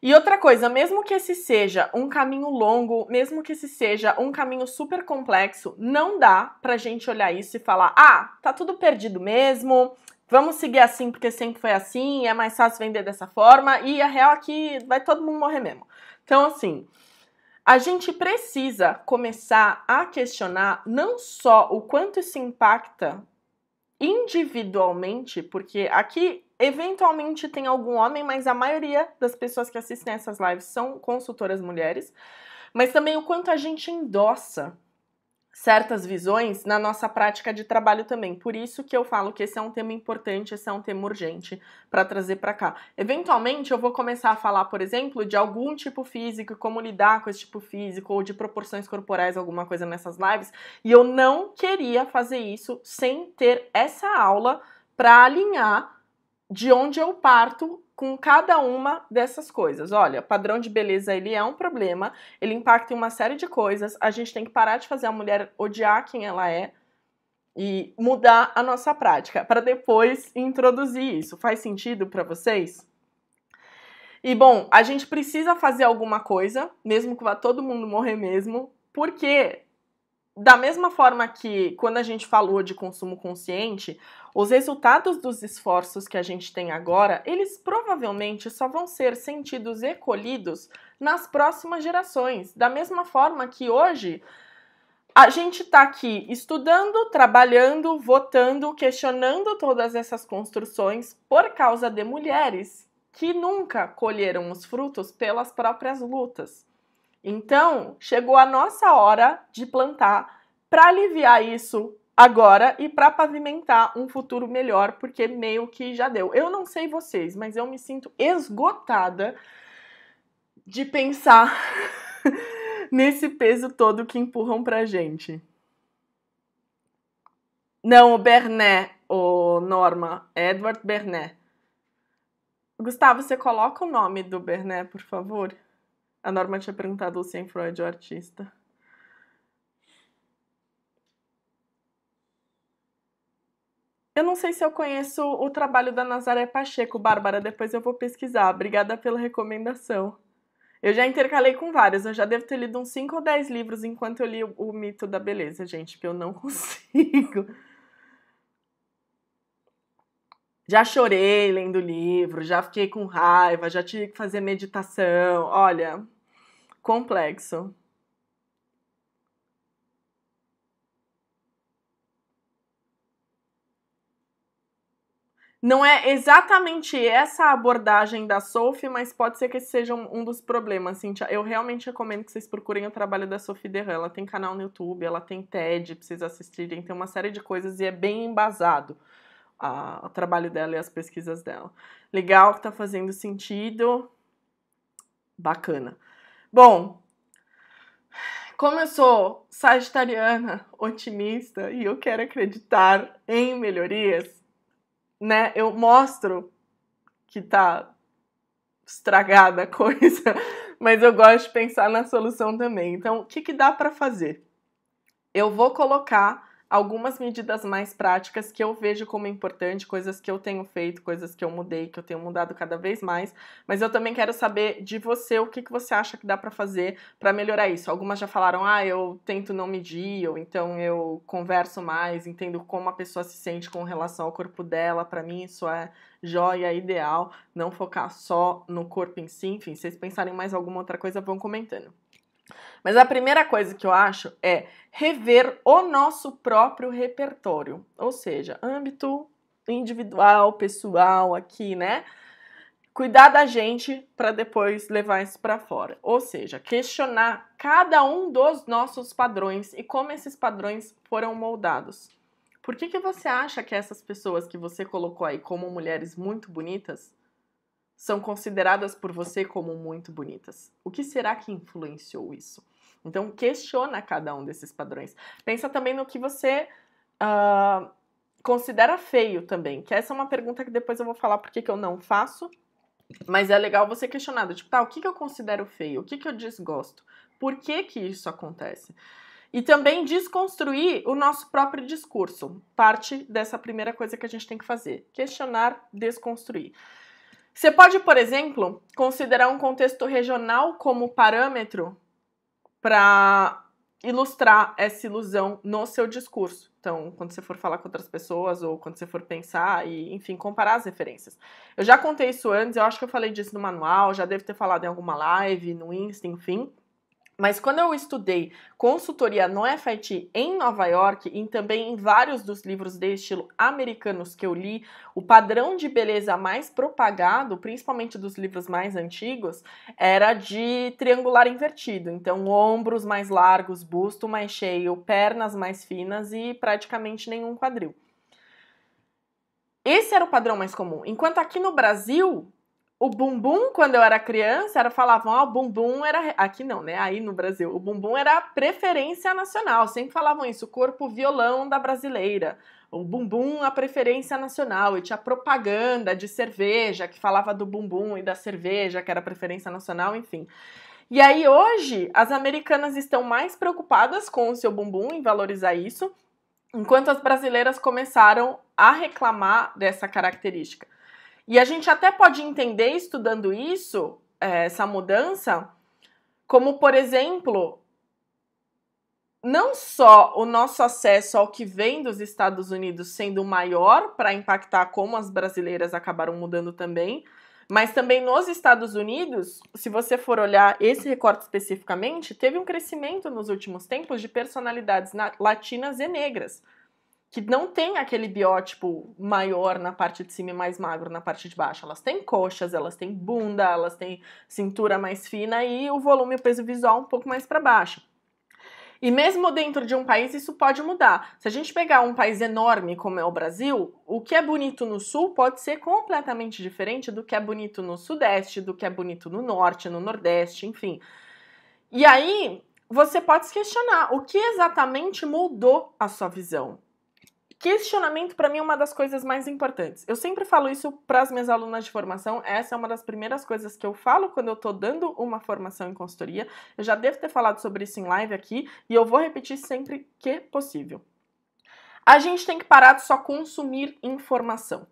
E outra coisa, mesmo que esse seja um caminho longo, mesmo que esse seja um caminho super complexo, não dá pra gente olhar isso e falar: ah, tá tudo perdido mesmo, vamos seguir assim porque sempre foi assim, é mais fácil vender dessa forma, e a real é que vai todo mundo morrer mesmo. Então, assim, a gente precisa começar a questionar não só o quanto isso impacta individualmente, porque aqui Eventualmente tem algum homem, mas a maioria das pessoas que assistem essas lives são consultoras mulheres. Mas também o quanto a gente endossa certas visões na nossa prática de trabalho também. Por isso que eu falo que esse é um tema importante, esse é um tema urgente para trazer para cá. Eventualmente eu vou começar a falar, por exemplo, de algum tipo físico, como lidar com esse tipo físico ou de proporções corporais, alguma coisa nessas lives, e eu não queria fazer isso sem ter essa aula para alinhar de onde eu parto com cada uma dessas coisas. Olha, padrão de beleza ele é um problema, ele impacta em uma série de coisas. A gente tem que parar de fazer a mulher odiar quem ela é e mudar a nossa prática para depois introduzir isso. Faz sentido para vocês? E bom, a gente precisa fazer alguma coisa, mesmo que vá todo mundo morrer mesmo, porque da mesma forma que quando a gente falou de consumo consciente, os resultados dos esforços que a gente tem agora, eles provavelmente só vão ser sentidos e colhidos nas próximas gerações. Da mesma forma que hoje a gente está aqui estudando, trabalhando, votando, questionando todas essas construções por causa de mulheres que nunca colheram os frutos pelas próprias lutas. Então, chegou a nossa hora de plantar para aliviar isso agora e para pavimentar um futuro melhor, porque meio que já deu. Eu não sei vocês, mas eu me sinto esgotada de pensar nesse peso todo que empurram pra gente. Não, o Bernet, o Norma, Edward Bernet. Gustavo, você coloca o nome do Bernet, por favor? A Norma tinha perguntado se é Freud o artista. Eu não sei se eu conheço o trabalho da Nazaré Pacheco, Bárbara, depois eu vou pesquisar. Obrigada pela recomendação. Eu já intercalei com vários, eu já devo ter lido uns 5 ou 10 livros enquanto eu li o, o Mito da Beleza, gente, que eu não consigo já chorei lendo o livro, já fiquei com raiva, já tive que fazer meditação. Olha, complexo. Não é exatamente essa abordagem da Sophie, mas pode ser que esse seja um, um dos problemas, Cintia. Eu realmente recomendo que vocês procurem o trabalho da Sophie Derran. Ela tem canal no YouTube, ela tem TED pra vocês assistirem, tem uma série de coisas e é bem embasado a, o trabalho dela e as pesquisas dela. Legal, que tá fazendo sentido. Bacana. Bom, como eu sou sagitariana, otimista e eu quero acreditar em melhorias, né? Eu mostro que tá estragada a coisa, mas eu gosto de pensar na solução também. Então, o que, que dá para fazer? Eu vou colocar algumas medidas mais práticas que eu vejo como importante, coisas que eu tenho feito, coisas que eu mudei, que eu tenho mudado cada vez mais. Mas eu também quero saber de você o que, que você acha que dá para fazer para melhorar isso. Algumas já falaram, ah, eu tento não medir, ou então eu converso mais, entendo como a pessoa se sente com relação ao corpo dela. Para mim, isso é joia ideal, não focar só no corpo em si. Enfim, se vocês pensarem mais alguma outra coisa, vão comentando. Mas a primeira coisa que eu acho é rever o nosso próprio repertório, ou seja, âmbito individual, pessoal aqui, né? Cuidar da gente para depois levar isso para fora. Ou seja, questionar cada um dos nossos padrões e como esses padrões foram moldados. Por que, que você acha que essas pessoas que você colocou aí como mulheres muito bonitas são consideradas por você como muito bonitas. O que será que influenciou isso? Então questiona cada um desses padrões. Pensa também no que você uh, considera feio também, que essa é uma pergunta que depois eu vou falar porque que eu não faço, mas é legal você questionar, tipo, tá, o que, que eu considero feio? O que, que eu desgosto? Por que que isso acontece? E também desconstruir o nosso próprio discurso. Parte dessa primeira coisa que a gente tem que fazer, questionar, desconstruir. Você pode, por exemplo, considerar um contexto regional como parâmetro para ilustrar essa ilusão no seu discurso. Então, quando você for falar com outras pessoas ou quando você for pensar e, enfim, comparar as referências. Eu já contei isso antes, eu acho que eu falei disso no manual, já devo ter falado em alguma live, no Insta, enfim. Mas quando eu estudei consultoria no FIT em Nova York e também em vários dos livros de estilo americanos que eu li, o padrão de beleza mais propagado, principalmente dos livros mais antigos, era de triangular invertido. Então, ombros mais largos, busto mais cheio, pernas mais finas e praticamente nenhum quadril. Esse era o padrão mais comum. Enquanto aqui no Brasil, o bumbum, quando eu era criança, era, falavam, ah, bumbum era. Aqui não, né? Aí no Brasil, o bumbum era a preferência nacional. Sempre falavam isso, o corpo violão da brasileira. O bumbum, a preferência nacional. E tinha propaganda de cerveja que falava do bumbum e da cerveja, que era a preferência nacional, enfim. E aí hoje, as americanas estão mais preocupadas com o seu bumbum em valorizar isso, enquanto as brasileiras começaram a reclamar dessa característica. E a gente até pode entender, estudando isso, é, essa mudança, como, por exemplo, não só o nosso acesso ao que vem dos Estados Unidos sendo maior para impactar como as brasileiras acabaram mudando também, mas também nos Estados Unidos, se você for olhar esse recorte especificamente, teve um crescimento nos últimos tempos de personalidades latinas e negras que não tem aquele biótipo maior na parte de cima e mais magro na parte de baixo. Elas têm coxas, elas têm bunda, elas têm cintura mais fina e o volume e o peso visual um pouco mais para baixo. E mesmo dentro de um país, isso pode mudar. Se a gente pegar um país enorme como é o Brasil, o que é bonito no sul pode ser completamente diferente do que é bonito no sudeste, do que é bonito no norte, no nordeste, enfim. E aí você pode se questionar o que exatamente mudou a sua visão. Questionamento para mim é uma das coisas mais importantes. Eu sempre falo isso para as minhas alunas de formação. Essa é uma das primeiras coisas que eu falo quando eu estou dando uma formação em consultoria. Eu já devo ter falado sobre isso em live aqui e eu vou repetir sempre que possível. A gente tem que parar de só consumir informação.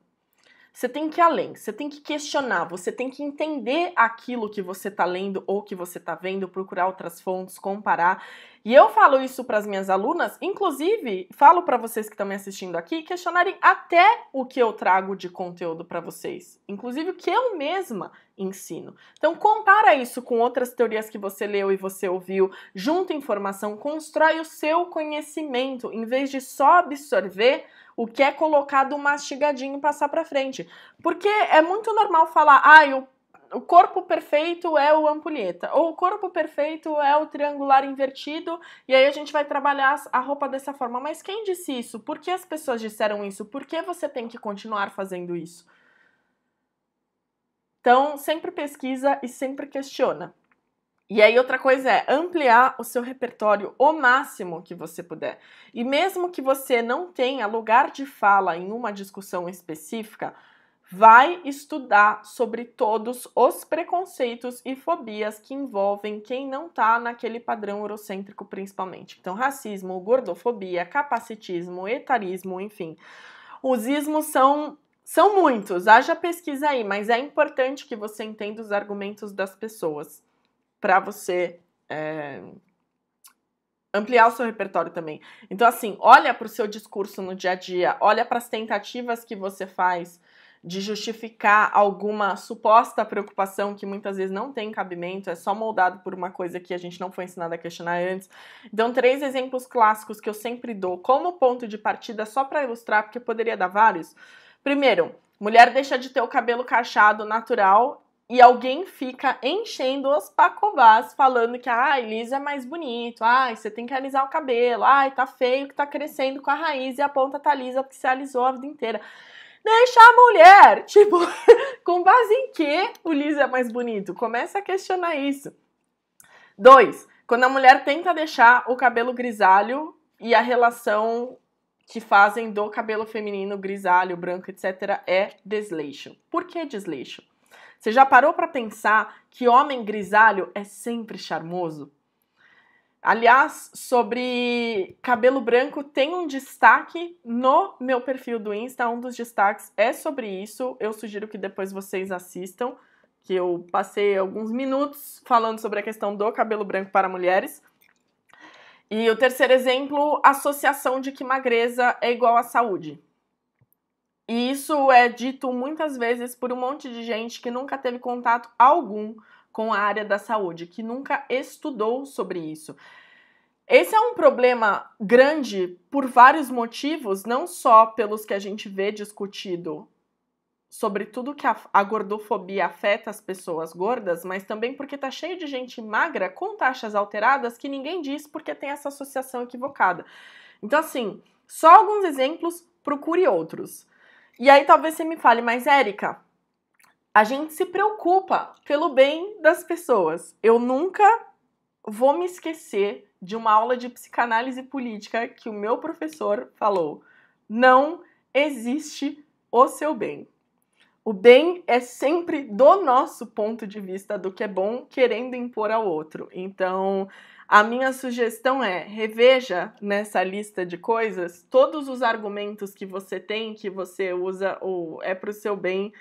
Você tem que ir além, você tem que questionar, você tem que entender aquilo que você está lendo ou que você está vendo, procurar outras fontes, comparar. E eu falo isso para as minhas alunas, inclusive falo para vocês que estão me assistindo aqui questionarem até o que eu trago de conteúdo para vocês, inclusive o que eu mesma ensino. Então compara isso com outras teorias que você leu e você ouviu, junta informação, constrói o seu conhecimento em vez de só absorver o que é colocado mastigadinho e passar para frente. Porque é muito normal falar: "Ah, eu o corpo perfeito é o ampulheta, ou o corpo perfeito é o triangular invertido, e aí a gente vai trabalhar a roupa dessa forma. Mas quem disse isso? Por que as pessoas disseram isso? Por que você tem que continuar fazendo isso? Então, sempre pesquisa e sempre questiona. E aí, outra coisa é ampliar o seu repertório o máximo que você puder. E mesmo que você não tenha lugar de fala em uma discussão específica, vai estudar sobre todos os preconceitos e fobias que envolvem quem não tá naquele padrão eurocêntrico, principalmente. Então, racismo, gordofobia, capacitismo, etarismo, enfim. Os ismos são são muitos, haja pesquisa aí, mas é importante que você entenda os argumentos das pessoas para você é, ampliar o seu repertório também. Então, assim, olha para o seu discurso no dia a dia, olha para as tentativas que você faz de justificar alguma suposta preocupação que muitas vezes não tem cabimento, é só moldado por uma coisa que a gente não foi ensinado a questionar antes. Então, três exemplos clássicos que eu sempre dou como ponto de partida, só para ilustrar, porque poderia dar vários. Primeiro, mulher deixa de ter o cabelo cachado natural e alguém fica enchendo os pacovás falando que ah, Elisa é mais bonito, ah, você tem que alisar o cabelo, ah, tá feio que tá crescendo com a raiz e a ponta tá lisa porque você alisou a vida inteira. Deixa a mulher! Tipo, com base em que o liso é mais bonito? Começa a questionar isso. Dois, quando a mulher tenta deixar o cabelo grisalho e a relação que fazem do cabelo feminino grisalho, branco, etc., é desleixo. Por que desleixo? Você já parou para pensar que homem grisalho é sempre charmoso? Aliás, sobre cabelo branco, tem um destaque no meu perfil do Insta. Um dos destaques é sobre isso. Eu sugiro que depois vocês assistam, que eu passei alguns minutos falando sobre a questão do cabelo branco para mulheres. E o terceiro exemplo, associação de que magreza é igual à saúde. E isso é dito muitas vezes por um monte de gente que nunca teve contato algum com a área da saúde, que nunca estudou sobre isso. Esse é um problema grande por vários motivos, não só pelos que a gente vê discutido sobre tudo que a, gordofobia afeta as pessoas gordas, mas também porque tá cheio de gente magra com taxas alteradas que ninguém diz porque tem essa associação equivocada. Então, assim, só alguns exemplos, procure outros. E aí talvez você me fale, mas Érica, a gente se preocupa pelo bem das pessoas. Eu nunca vou me esquecer de uma aula de psicanálise política que o meu professor falou. Não existe o seu bem. O bem é sempre do nosso ponto de vista do que é bom, querendo impor ao outro. Então, a minha sugestão é: reveja nessa lista de coisas todos os argumentos que você tem, que você usa ou é para o seu bem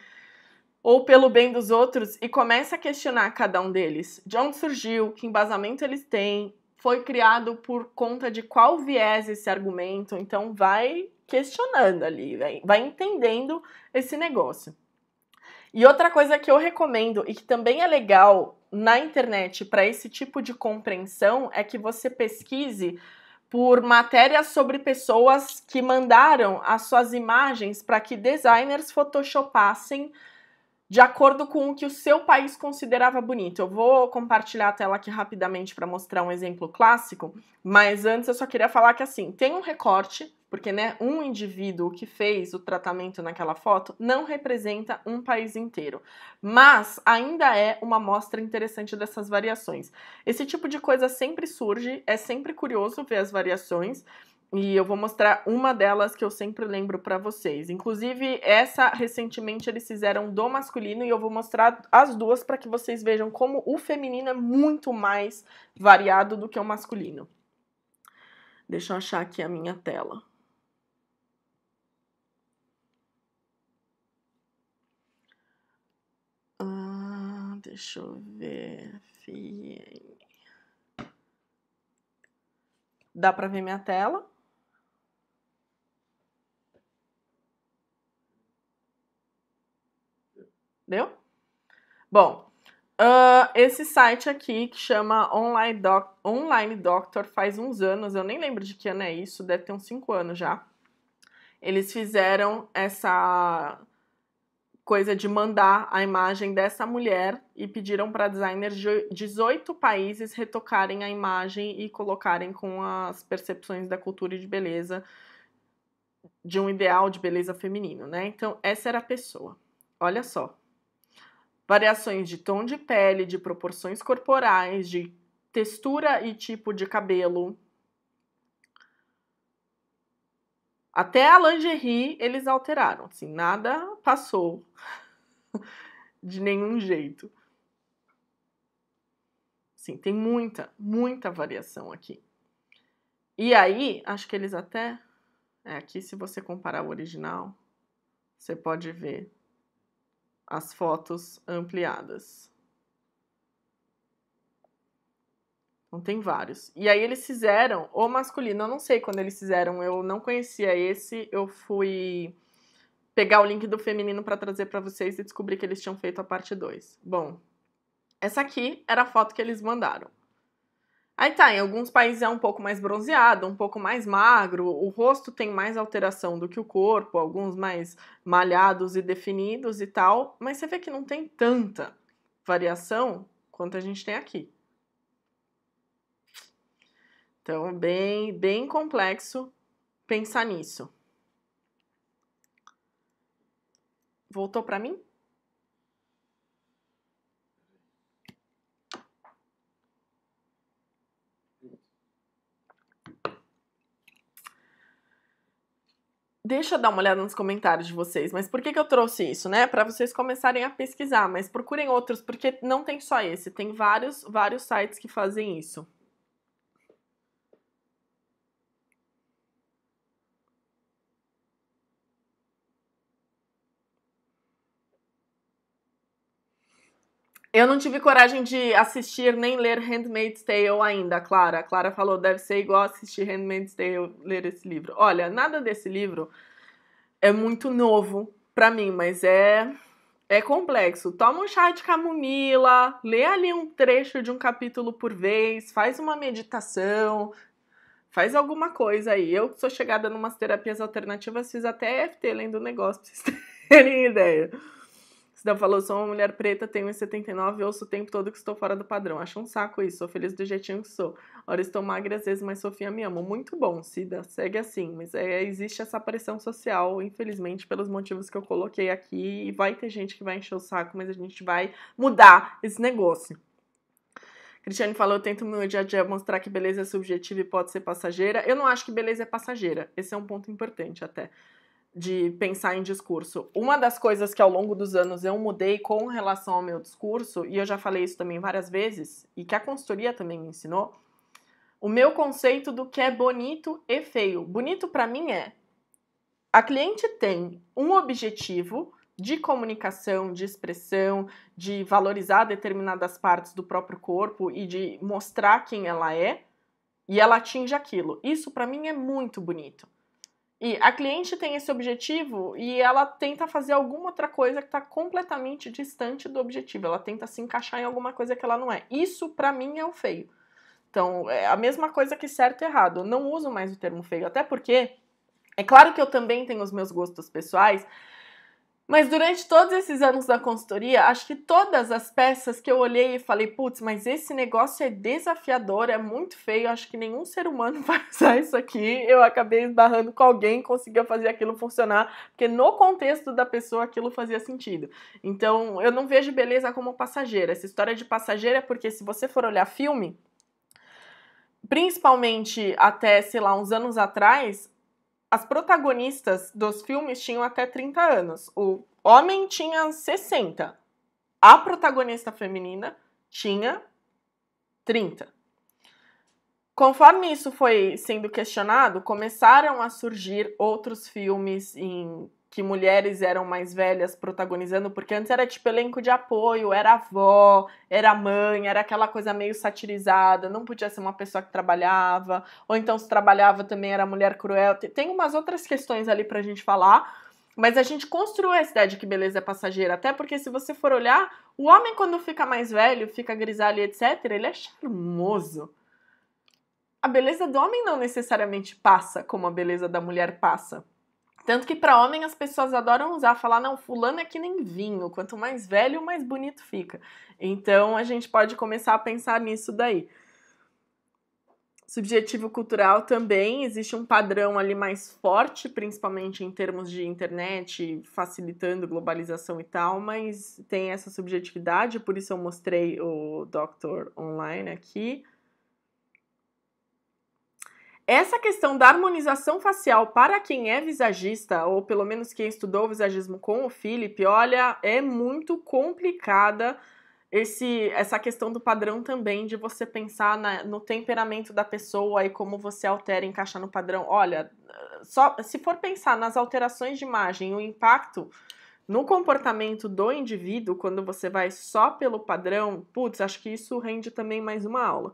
ou pelo bem dos outros e começa a questionar cada um deles. De onde surgiu, que embasamento eles têm, foi criado por conta de qual viés esse argumento, então vai questionando ali, vai entendendo esse negócio. E outra coisa que eu recomendo e que também é legal na internet para esse tipo de compreensão é que você pesquise por matérias sobre pessoas que mandaram as suas imagens para que designers photoshopassem de acordo com o que o seu país considerava bonito. Eu vou compartilhar a tela aqui rapidamente para mostrar um exemplo clássico, mas antes eu só queria falar que assim, tem um recorte, porque né, um indivíduo que fez o tratamento naquela foto não representa um país inteiro, mas ainda é uma amostra interessante dessas variações. Esse tipo de coisa sempre surge, é sempre curioso ver as variações. E eu vou mostrar uma delas que eu sempre lembro para vocês. Inclusive, essa recentemente eles fizeram do masculino e eu vou mostrar as duas para que vocês vejam como o feminino é muito mais variado do que o masculino. Deixa eu achar aqui a minha tela. Ah, deixa eu ver. Dá para ver minha tela? Deu? Bom, uh, esse site aqui que chama Online, Doc Online Doctor faz uns anos, eu nem lembro de que ano é isso, deve ter uns 5 anos já. Eles fizeram essa coisa de mandar a imagem dessa mulher e pediram para designers de 18 países retocarem a imagem e colocarem com as percepções da cultura e de beleza de um ideal de beleza feminino, né? Então, essa era a pessoa. Olha só, Variações de tom de pele, de proporções corporais, de textura e tipo de cabelo. Até a lingerie eles alteraram, assim, nada passou de nenhum jeito. Sim, tem muita, muita variação aqui. E aí, acho que eles até. É, aqui, se você comparar o original, você pode ver as fotos ampliadas. Não tem vários. E aí eles fizeram o masculino, eu não sei quando eles fizeram, eu não conhecia esse, eu fui pegar o link do feminino para trazer para vocês e descobri que eles tinham feito a parte 2. Bom, essa aqui era a foto que eles mandaram. Aí tá, em alguns países é um pouco mais bronzeado, um pouco mais magro, o rosto tem mais alteração do que o corpo, alguns mais malhados e definidos e tal, mas você vê que não tem tanta variação quanto a gente tem aqui. Então, é bem, bem complexo pensar nisso. Voltou para mim? Deixa eu dar uma olhada nos comentários de vocês, mas por que, que eu trouxe isso, né? Para vocês começarem a pesquisar, mas procurem outros, porque não tem só esse, tem vários, vários sites que fazem isso. Eu não tive coragem de assistir nem ler Handmaid's Tale ainda, Clara. A Clara falou, deve ser igual assistir Handmaid's Tale, ler esse livro. Olha, nada desse livro é muito novo para mim, mas é é complexo. Toma um chá de camomila, lê ali um trecho de um capítulo por vez, faz uma meditação, faz alguma coisa aí. Eu sou chegada numas terapias alternativas, fiz até EFT lendo o negócio, pra vocês terem ideia. Cida falou, sou uma mulher preta, tenho 79 e ouço o tempo todo que estou fora do padrão. Acho um saco isso, sou feliz do jeitinho que sou. Ora, estou magra às vezes, mas Sofia me ama. Muito bom, Cida, segue assim. Mas é, existe essa pressão social, infelizmente, pelos motivos que eu coloquei aqui. E vai ter gente que vai encher o saco, mas a gente vai mudar esse negócio. Cristiane falou, eu tento no meu dia a dia mostrar que beleza é subjetiva e pode ser passageira. Eu não acho que beleza é passageira. Esse é um ponto importante até de pensar em discurso. Uma das coisas que ao longo dos anos eu mudei com relação ao meu discurso, e eu já falei isso também várias vezes, e que a consultoria também me ensinou, o meu conceito do que é bonito e feio. Bonito para mim é a cliente tem um objetivo de comunicação, de expressão, de valorizar determinadas partes do próprio corpo e de mostrar quem ela é, e ela atinge aquilo. Isso para mim é muito bonito. E a cliente tem esse objetivo e ela tenta fazer alguma outra coisa que está completamente distante do objetivo. Ela tenta se encaixar em alguma coisa que ela não é. Isso, para mim, é o feio. Então, é a mesma coisa que certo e errado. Eu não uso mais o termo feio, até porque é claro que eu também tenho os meus gostos pessoais, mas durante todos esses anos da consultoria, acho que todas as peças que eu olhei e falei, putz, mas esse negócio é desafiador, é muito feio, acho que nenhum ser humano vai usar isso aqui. Eu acabei esbarrando com alguém, conseguiu fazer aquilo funcionar, porque no contexto da pessoa aquilo fazia sentido. Então, eu não vejo beleza como passageira. Essa história de passageira é porque se você for olhar filme, principalmente até, sei lá, uns anos atrás, as protagonistas dos filmes tinham até 30 anos. O homem tinha 60. A protagonista feminina tinha 30. Conforme isso foi sendo questionado, começaram a surgir outros filmes em que mulheres eram mais velhas protagonizando, porque antes era tipo elenco de apoio, era avó, era mãe, era aquela coisa meio satirizada, não podia ser uma pessoa que trabalhava, ou então se trabalhava também era mulher cruel. Tem umas outras questões ali pra gente falar, mas a gente construiu essa ideia de que beleza é passageira, até porque se você for olhar, o homem quando fica mais velho, fica grisalho, etc, ele é charmoso. A beleza do homem não necessariamente passa como a beleza da mulher passa. Tanto que para homem as pessoas adoram usar, falar, não, fulano é que nem vinho, quanto mais velho, mais bonito fica. Então a gente pode começar a pensar nisso daí. Subjetivo cultural também, existe um padrão ali mais forte, principalmente em termos de internet, facilitando globalização e tal, mas tem essa subjetividade, por isso eu mostrei o Doctor Online aqui. Essa questão da harmonização facial para quem é visagista, ou pelo menos quem estudou visagismo com o Felipe, olha, é muito complicada esse, essa questão do padrão também, de você pensar na, no temperamento da pessoa e como você altera, encaixa no padrão. Olha, só se for pensar nas alterações de imagem, o impacto no comportamento do indivíduo, quando você vai só pelo padrão, putz, acho que isso rende também mais uma aula.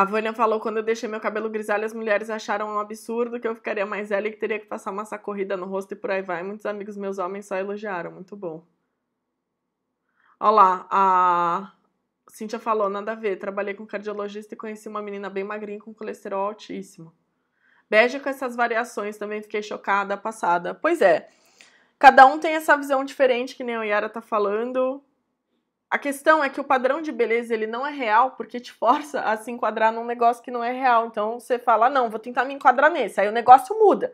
A Vânia falou: quando eu deixei meu cabelo grisalho, as mulheres acharam um absurdo que eu ficaria mais velha e que teria que passar uma sacorrida no rosto e por aí vai. Muitos amigos meus homens só elogiaram. Muito bom. Olha lá, a Cintia falou: nada a ver. Trabalhei com cardiologista e conheci uma menina bem magrinha com colesterol altíssimo. Beijo com essas variações, também fiquei chocada, passada. Pois é, cada um tem essa visão diferente, que nem o Yara tá falando. A questão é que o padrão de beleza ele não é real porque te força a se enquadrar num negócio que não é real. Então você fala, não, vou tentar me enquadrar nesse. Aí o negócio muda.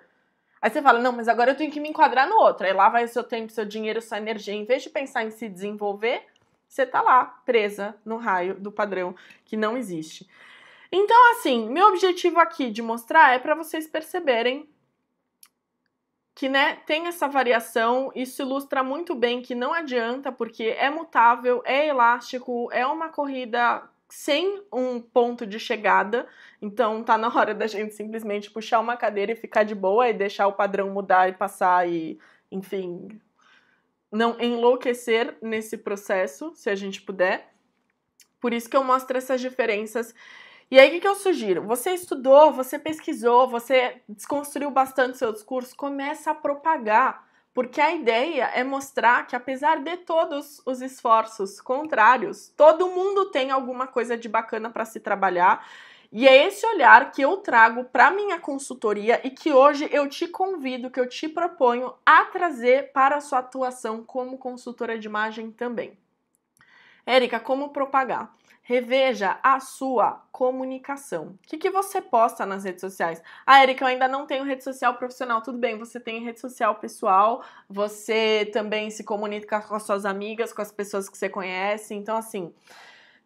Aí você fala, não, mas agora eu tenho que me enquadrar no outro. Aí lá vai o seu tempo, seu dinheiro, sua energia. Em vez de pensar em se desenvolver, você tá lá, presa no raio do padrão que não existe. Então, assim, meu objetivo aqui de mostrar é para vocês perceberem que né, tem essa variação, isso ilustra muito bem que não adianta, porque é mutável, é elástico, é uma corrida sem um ponto de chegada, então tá na hora da gente simplesmente puxar uma cadeira e ficar de boa e deixar o padrão mudar e passar e, enfim, não enlouquecer nesse processo, se a gente puder. Por isso que eu mostro essas diferenças e aí, o que, que eu sugiro? Você estudou, você pesquisou, você desconstruiu bastante seu discurso, começa a propagar. Porque a ideia é mostrar que, apesar de todos os esforços contrários, todo mundo tem alguma coisa de bacana para se trabalhar. E é esse olhar que eu trago para minha consultoria e que hoje eu te convido, que eu te proponho a trazer para a sua atuação como consultora de imagem também. Érica, como propagar? reveja a sua comunicação. O que, que você posta nas redes sociais? Ah, Erika, eu ainda não tenho rede social profissional. Tudo bem, você tem rede social pessoal, você também se comunica com as suas amigas, com as pessoas que você conhece. Então, assim, o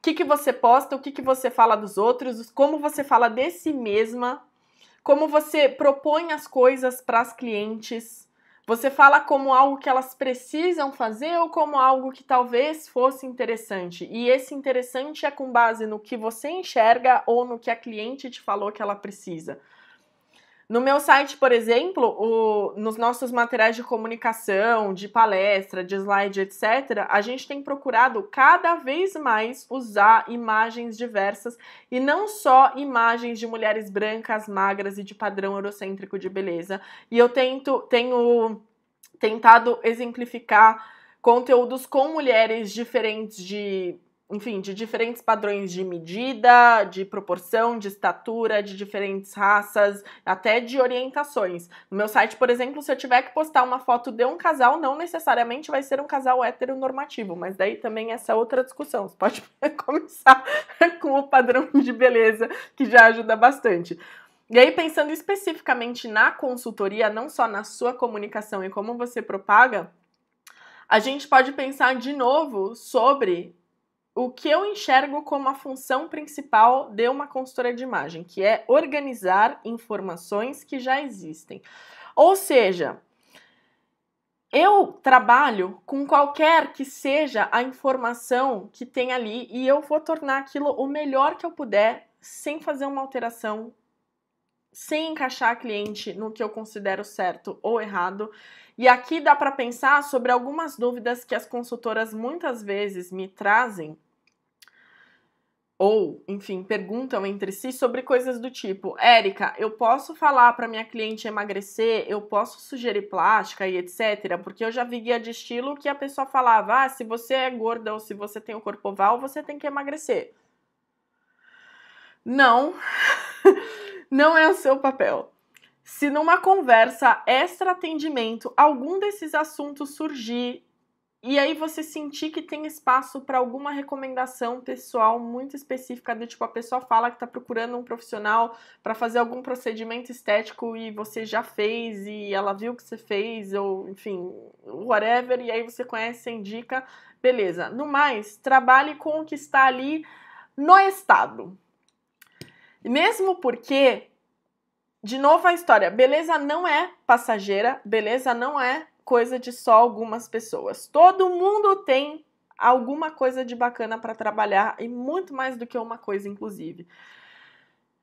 que, que você posta, o que, que você fala dos outros, como você fala de si mesma, como você propõe as coisas para as clientes você fala como algo que elas precisam fazer ou como algo que talvez fosse interessante. E esse interessante é com base no que você enxerga ou no que a cliente te falou que ela precisa. No meu site, por exemplo, o, nos nossos materiais de comunicação, de palestra, de slide, etc., a gente tem procurado cada vez mais usar imagens diversas e não só imagens de mulheres brancas, magras e de padrão eurocêntrico de beleza. E eu tento, tenho tentado exemplificar conteúdos com mulheres diferentes de enfim, de diferentes padrões de medida, de proporção, de estatura, de diferentes raças, até de orientações. No meu site, por exemplo, se eu tiver que postar uma foto de um casal, não necessariamente vai ser um casal heteronormativo, mas daí também é essa outra discussão. Você pode começar com o padrão de beleza, que já ajuda bastante. E aí, pensando especificamente na consultoria, não só na sua comunicação e como você propaga, a gente pode pensar de novo sobre o que eu enxergo como a função principal de uma consultora de imagem, que é organizar informações que já existem. Ou seja, eu trabalho com qualquer que seja a informação que tem ali e eu vou tornar aquilo o melhor que eu puder sem fazer uma alteração sem encaixar a cliente no que eu considero certo ou errado. E aqui dá para pensar sobre algumas dúvidas que as consultoras muitas vezes me trazem ou, enfim, perguntam entre si sobre coisas do tipo: "Érica, eu posso falar para minha cliente emagrecer? Eu posso sugerir plástica e etc?", porque eu já vi guia de estilo que a pessoa falava: "Ah, se você é gorda ou se você tem o corpo oval, você tem que emagrecer". Não. não é o seu papel. Se numa conversa extra-atendimento algum desses assuntos surgir e aí você sentir que tem espaço para alguma recomendação pessoal muito específica, do tipo a pessoa fala que está procurando um profissional para fazer algum procedimento estético e você já fez e ela viu que você fez ou enfim, whatever, e aí você conhece, indica, beleza. No mais, trabalhe com o que está ali no estado. Mesmo porque, de novo a história, beleza não é passageira, beleza não é coisa de só algumas pessoas. Todo mundo tem alguma coisa de bacana para trabalhar e muito mais do que uma coisa, inclusive.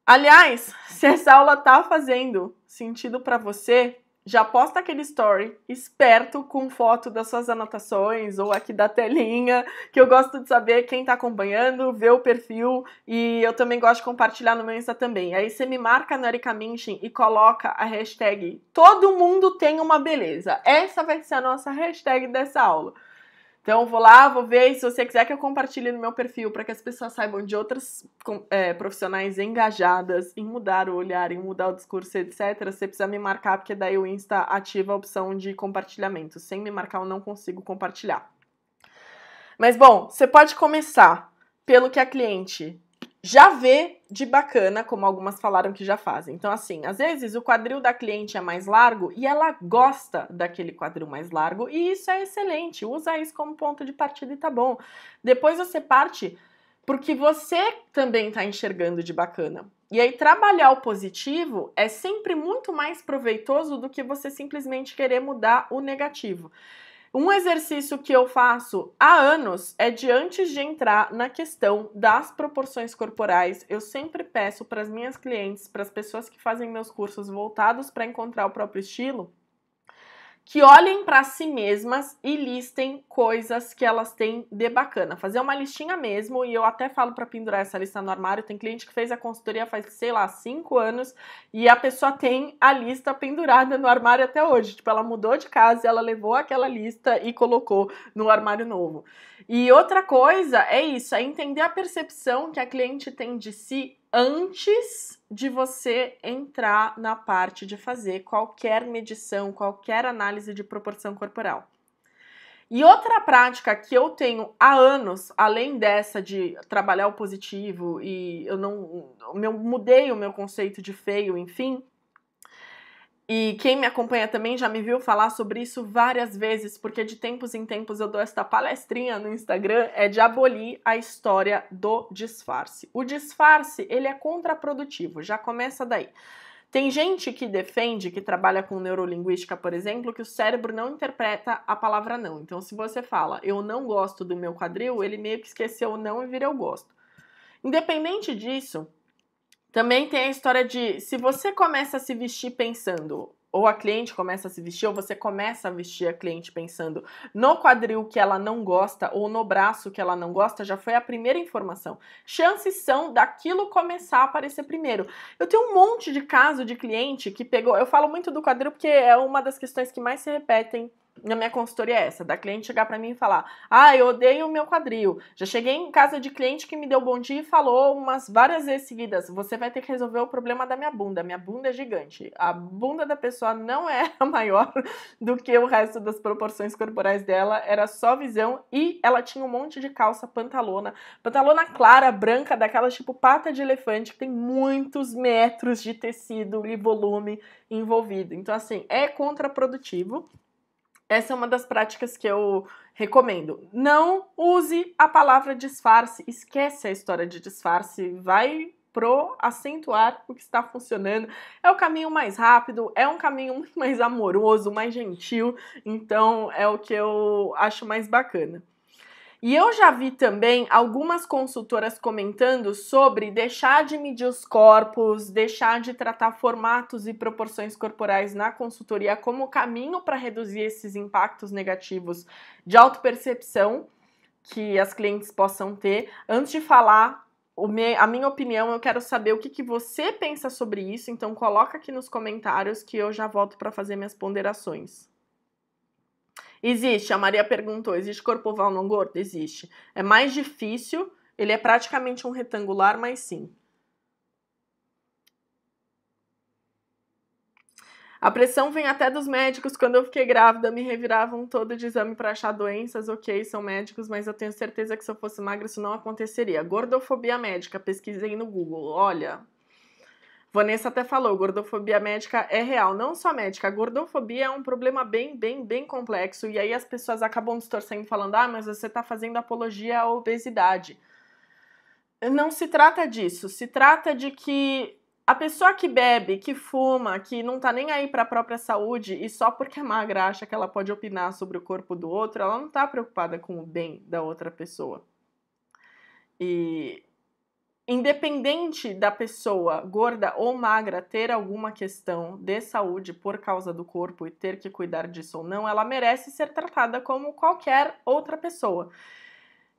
Aliás, se essa aula tá fazendo sentido para você, já posta aquele story esperto com foto das suas anotações ou aqui da telinha, que eu gosto de saber quem tá acompanhando, ver o perfil e eu também gosto de compartilhar no meu Insta também. Aí você me marca no Erika Minchin e coloca a hashtag Todo Mundo Tem Uma Beleza. Essa vai ser a nossa hashtag dessa aula. Então vou lá, vou ver, e se você quiser que eu compartilhe no meu perfil para que as pessoas saibam de outras é, profissionais engajadas em mudar o olhar, em mudar o discurso, etc., você precisa me marcar, porque daí o Insta ativa a opção de compartilhamento. Sem me marcar, eu não consigo compartilhar. Mas bom, você pode começar pelo que a é cliente já vê de bacana, como algumas falaram que já fazem. Então, assim, às vezes o quadril da cliente é mais largo e ela gosta daquele quadril mais largo, e isso é excelente. Usa isso como ponto de partida e tá bom. Depois você parte porque você também está enxergando de bacana. E aí, trabalhar o positivo é sempre muito mais proveitoso do que você simplesmente querer mudar o negativo. Um exercício que eu faço há anos é de antes de entrar na questão das proporções corporais, eu sempre peço para as minhas clientes, para as pessoas que fazem meus cursos voltados para encontrar o próprio estilo, que olhem para si mesmas e listem coisas que elas têm de bacana. Fazer uma listinha mesmo, e eu até falo para pendurar essa lista no armário. Tem cliente que fez a consultoria faz, sei lá, cinco anos e a pessoa tem a lista pendurada no armário até hoje. Tipo, ela mudou de casa, ela levou aquela lista e colocou no armário novo. E outra coisa é isso, é entender a percepção que a cliente tem de si antes de você entrar na parte de fazer qualquer medição, qualquer análise de proporção corporal. E outra prática que eu tenho há anos, além dessa de trabalhar o positivo e eu não eu mudei o meu conceito de feio, enfim, e quem me acompanha também já me viu falar sobre isso várias vezes, porque de tempos em tempos eu dou esta palestrinha no Instagram, é de abolir a história do disfarce. O disfarce, ele é contraprodutivo, já começa daí. Tem gente que defende, que trabalha com neurolinguística, por exemplo, que o cérebro não interpreta a palavra não. Então, se você fala eu não gosto do meu quadril, ele meio que esqueceu o não e vira eu gosto. Independente disso, também tem a história de se você começa a se vestir pensando, ou a cliente começa a se vestir, ou você começa a vestir a cliente pensando no quadril que ela não gosta ou no braço que ela não gosta, já foi a primeira informação. Chances são daquilo começar a aparecer primeiro. Eu tenho um monte de caso de cliente que pegou, eu falo muito do quadril porque é uma das questões que mais se repetem na minha consultoria é essa, da cliente chegar para mim e falar: "Ah, eu odeio o meu quadril". Já cheguei em casa de cliente que me deu bom dia e falou umas várias vezes seguidas: "Você vai ter que resolver o problema da minha bunda. Minha bunda é gigante". A bunda da pessoa não era é maior do que o resto das proporções corporais dela, era só visão e ela tinha um monte de calça pantalona, pantalona clara, branca, daquelas tipo pata de elefante que tem muitos metros de tecido e volume envolvido. Então assim, é contraprodutivo essa é uma das práticas que eu recomendo. Não use a palavra disfarce, esquece a história de disfarce, vai pro acentuar o que está funcionando. É o caminho mais rápido, é um caminho muito mais amoroso, mais gentil, então é o que eu acho mais bacana. E eu já vi também algumas consultoras comentando sobre deixar de medir os corpos, deixar de tratar formatos e proporções corporais na consultoria como caminho para reduzir esses impactos negativos de autopercepção que as clientes possam ter. Antes de falar a minha opinião, eu quero saber o que, que você pensa sobre isso, então coloca aqui nos comentários que eu já volto para fazer minhas ponderações. Existe, a Maria perguntou, existe corpo oval não gordo? Existe. É mais difícil, ele é praticamente um retangular, mas sim. A pressão vem até dos médicos. Quando eu fiquei grávida, me reviravam todo de exame para achar doenças. Ok, são médicos, mas eu tenho certeza que se eu fosse magra isso não aconteceria. Gordofobia médica, pesquisei no Google. Olha, Vanessa até falou, gordofobia médica é real, não só médica. A gordofobia é um problema bem, bem, bem complexo. E aí as pessoas acabam distorcendo, falando: ah, mas você está fazendo apologia à obesidade. Não se trata disso. Se trata de que a pessoa que bebe, que fuma, que não está nem aí para a própria saúde e só porque é magra acha que ela pode opinar sobre o corpo do outro, ela não está preocupada com o bem da outra pessoa. E Independente da pessoa gorda ou magra ter alguma questão de saúde por causa do corpo e ter que cuidar disso ou não, ela merece ser tratada como qualquer outra pessoa.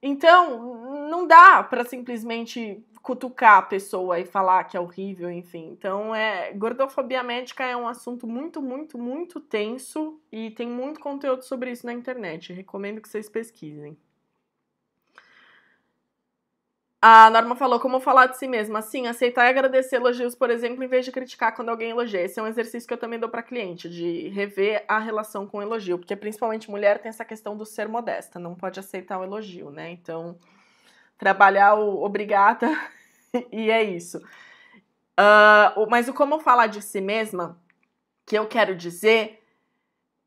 Então, não dá para simplesmente cutucar a pessoa e falar que é horrível, enfim. Então, é, gordofobia médica é um assunto muito, muito, muito tenso e tem muito conteúdo sobre isso na internet. Recomendo que vocês pesquisem. A Norma falou como falar de si mesma. Assim, aceitar e agradecer elogios, por exemplo, em vez de criticar quando alguém elogia. Esse é um exercício que eu também dou para cliente, de rever a relação com o elogio. Porque principalmente mulher tem essa questão do ser modesta, não pode aceitar o elogio, né? Então, trabalhar o obrigada e é isso. Uh, mas o como falar de si mesma, que eu quero dizer,